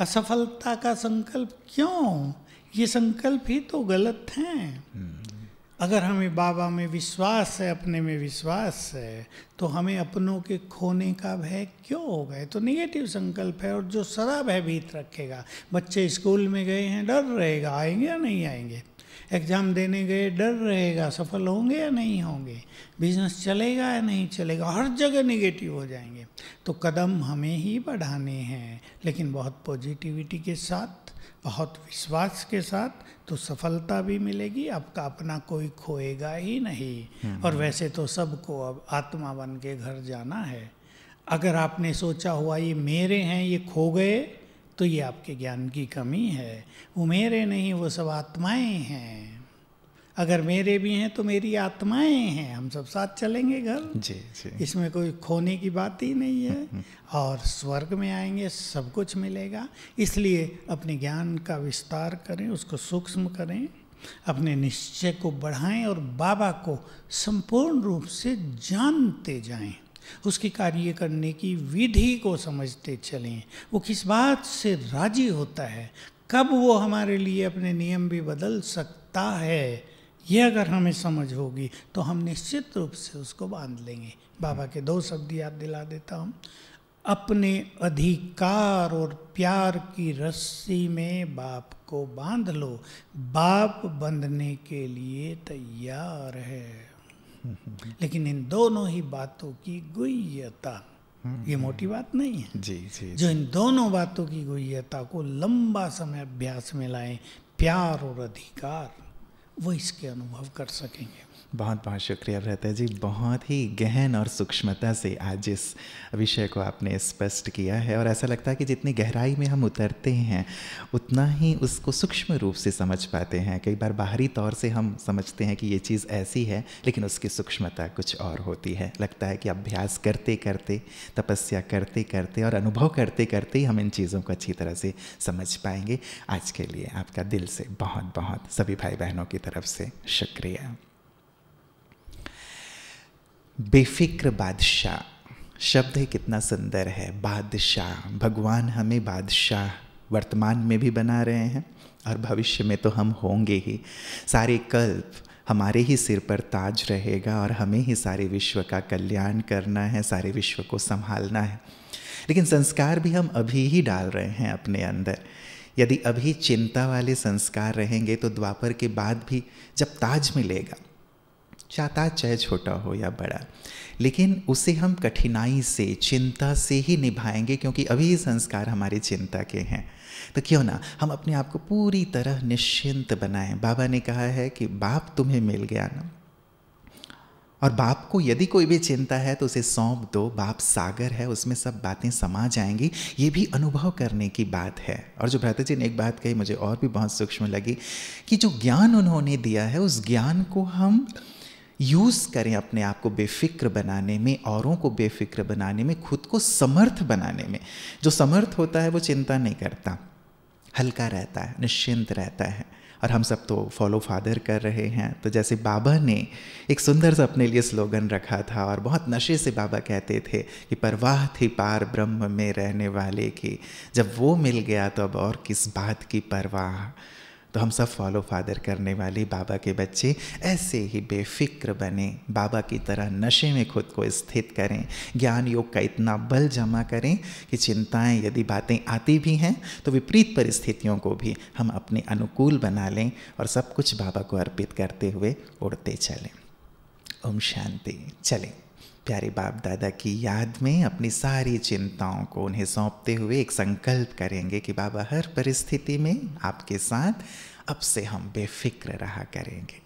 असफलता का संकल्प क्यों ये संकल्प ही तो गलत हैं अगर हमें बाबा में विश्वास है अपने में विश्वास है तो हमें अपनों के खोने का भय क्यों होगा तो निगेटिव संकल्प है और जो सदा भयभीत रखेगा बच्चे स्कूल में गए हैं डर रहेगा आएंगे या नहीं आएंगे एग्ज़ाम देने गए डर रहेगा सफल होंगे या नहीं होंगे बिजनेस चलेगा या नहीं चलेगा हर जगह नेगेटिव हो जाएंगे तो कदम हमें ही बढ़ाने हैं लेकिन बहुत पॉजिटिविटी के साथ बहुत विश्वास के साथ तो सफलता भी मिलेगी आपका अपना कोई खोएगा ही नहीं हम्म। और वैसे तो सबको अब आत्मा बन के घर जाना है अगर आपने सोचा हुआ ये मेरे हैं ये खो गए तो ये आपके ज्ञान की कमी है वो मेरे नहीं वो सब आत्माएं हैं अगर मेरे भी हैं तो मेरी आत्माएं हैं हम सब साथ चलेंगे घर जी जी इसमें कोई खोने की बात ही नहीं है और स्वर्ग में आएंगे सब कुछ मिलेगा इसलिए अपने ज्ञान का विस्तार करें उसको सूक्ष्म करें अपने निश्चय को बढ़ाएं और बाबा को संपूर्ण रूप से जानते जाएं उसकी कार्य करने की विधि को समझते चलें वो किस बात से राजी होता है कब वो हमारे लिए अपने नियम भी बदल सकता है ये अगर हमें समझ होगी तो हम निश्चित रूप से उसको बांध लेंगे बाबा के दो शब्द याद दिला देता हूँ अपने अधिकार और प्यार की रस्सी में बाप को बांध लो बाप बंधने के लिए तैयार है लेकिन इन दोनों ही बातों की गुह्यता ये मोटी बात नहीं है जी जी जो इन दोनों बातों की गुह्यता को लंबा समय अभ्यास में लाए प्यार और अधिकार वो इसके अनुभव कर सकेंगे बहुत बहुत शुक्रिया भ्रता जी बहुत ही गहन और सूक्ष्मता से आज इस विषय को आपने स्पष्ट किया है और ऐसा लगता है कि जितनी गहराई में हम उतरते हैं उतना ही उसको सूक्ष्म रूप से समझ पाते हैं कई बार बाहरी तौर से हम समझते हैं कि ये चीज़ ऐसी है लेकिन उसकी सूक्ष्मता कुछ और होती है लगता है कि अभ्यास करते करते तपस्या करते करते और अनुभव करते करते ही हम इन चीज़ों को अच्छी तरह से समझ पाएंगे आज के लिए आपका दिल से बहुत बहुत सभी भाई बहनों की तरफ से शुक्रिया बेफिक्र बादशाह शब्द है कितना सुंदर है बादशाह भगवान हमें बादशाह वर्तमान में भी बना रहे हैं और भविष्य में तो हम होंगे ही सारे कल्प हमारे ही सिर पर ताज रहेगा और हमें ही सारे विश्व का कल्याण करना है सारे विश्व को संभालना है लेकिन संस्कार भी हम अभी ही डाल रहे हैं अपने अंदर यदि अभी चिंता वाले संस्कार रहेंगे तो द्वापर के बाद भी जब ताज मिलेगा चाहता चाहे छोटा हो या बड़ा लेकिन उसे हम कठिनाई से चिंता से ही निभाएंगे क्योंकि अभी संस्कार हमारे चिंता के हैं तो क्यों ना हम अपने आप को पूरी तरह निश्चिंत बनाएं बाबा ने कहा है कि बाप तुम्हें मिल गया ना और बाप को यदि कोई भी चिंता है तो उसे सौंप दो बाप सागर है उसमें सब बातें समा जाएंगी ये भी अनुभव करने की बात है और जो भ्रता जी ने एक बात कही मुझे और भी बहुत सूक्ष्म लगी कि जो ज्ञान उन्होंने दिया है उस ज्ञान को हम यूज़ करें अपने आप को बेफिक्र बनाने में औरों को बेफिक्र बनाने में खुद को समर्थ बनाने में जो समर्थ होता है वो चिंता नहीं करता हल्का रहता है निश्चिंत रहता है और हम सब तो फॉलो फादर कर रहे हैं तो जैसे बाबा ने एक सुंदर सा अपने लिए स्लोगन रखा था और बहुत नशे से बाबा कहते थे कि परवाह थी पार ब्रह्म में रहने वाले की जब वो मिल गया तो अब और किस बात की परवाह तो हम सब फॉलो फादर करने वाले बाबा के बच्चे ऐसे ही बेफिक्र बने बाबा की तरह नशे में खुद को स्थित करें ज्ञान योग का इतना बल जमा करें कि चिंताएं यदि बातें आती भी हैं तो विपरीत परिस्थितियों को भी हम अपने अनुकूल बना लें और सब कुछ बाबा को अर्पित करते हुए उड़ते चलें ओम शांति चलें प्यारे बाप दादा की याद में अपनी सारी चिंताओं को उन्हें सौंपते हुए एक संकल्प करेंगे कि बाबा हर परिस्थिति में आपके साथ अब से हम बेफिक्र रहा करेंगे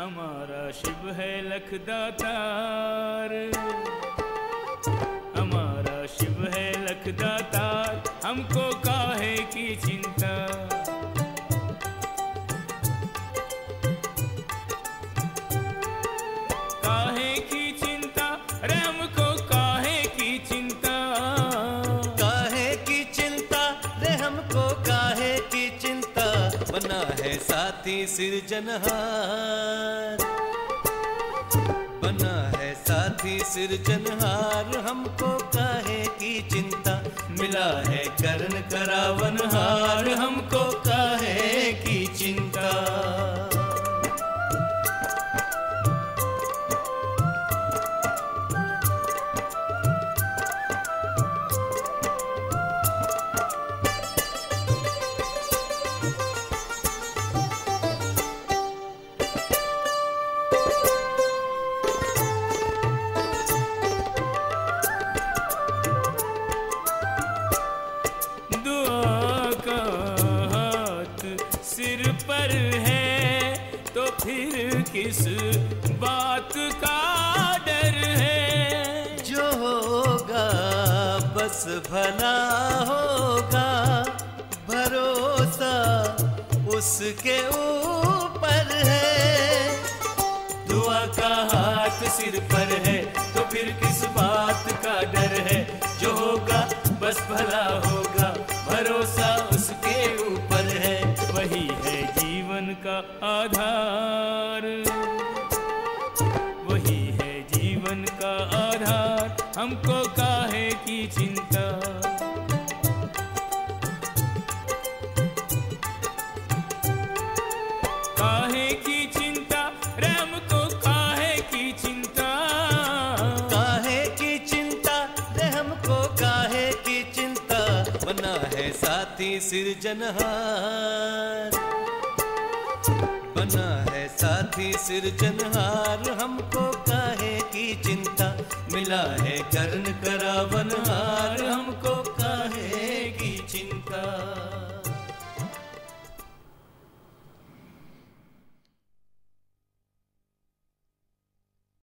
हमारा शिव है लखदातार हमारा शिव है लखदातार हमको का थे जनहार बना है साथी जनहार हमको काहे की चिंता मिला है करण करावन हार हमको काहे की चिंता पास भला होगा भरोसा उसके ऊपर है दुआ का हाथ सिर पर है तो फिर किस बात का डर है जो होगा बस भला होगा सिरजनहार बना है साथी सिरजनहार हमको काहे की चिंता मिला है कर्ण करावनहार हमको काहे की चिंता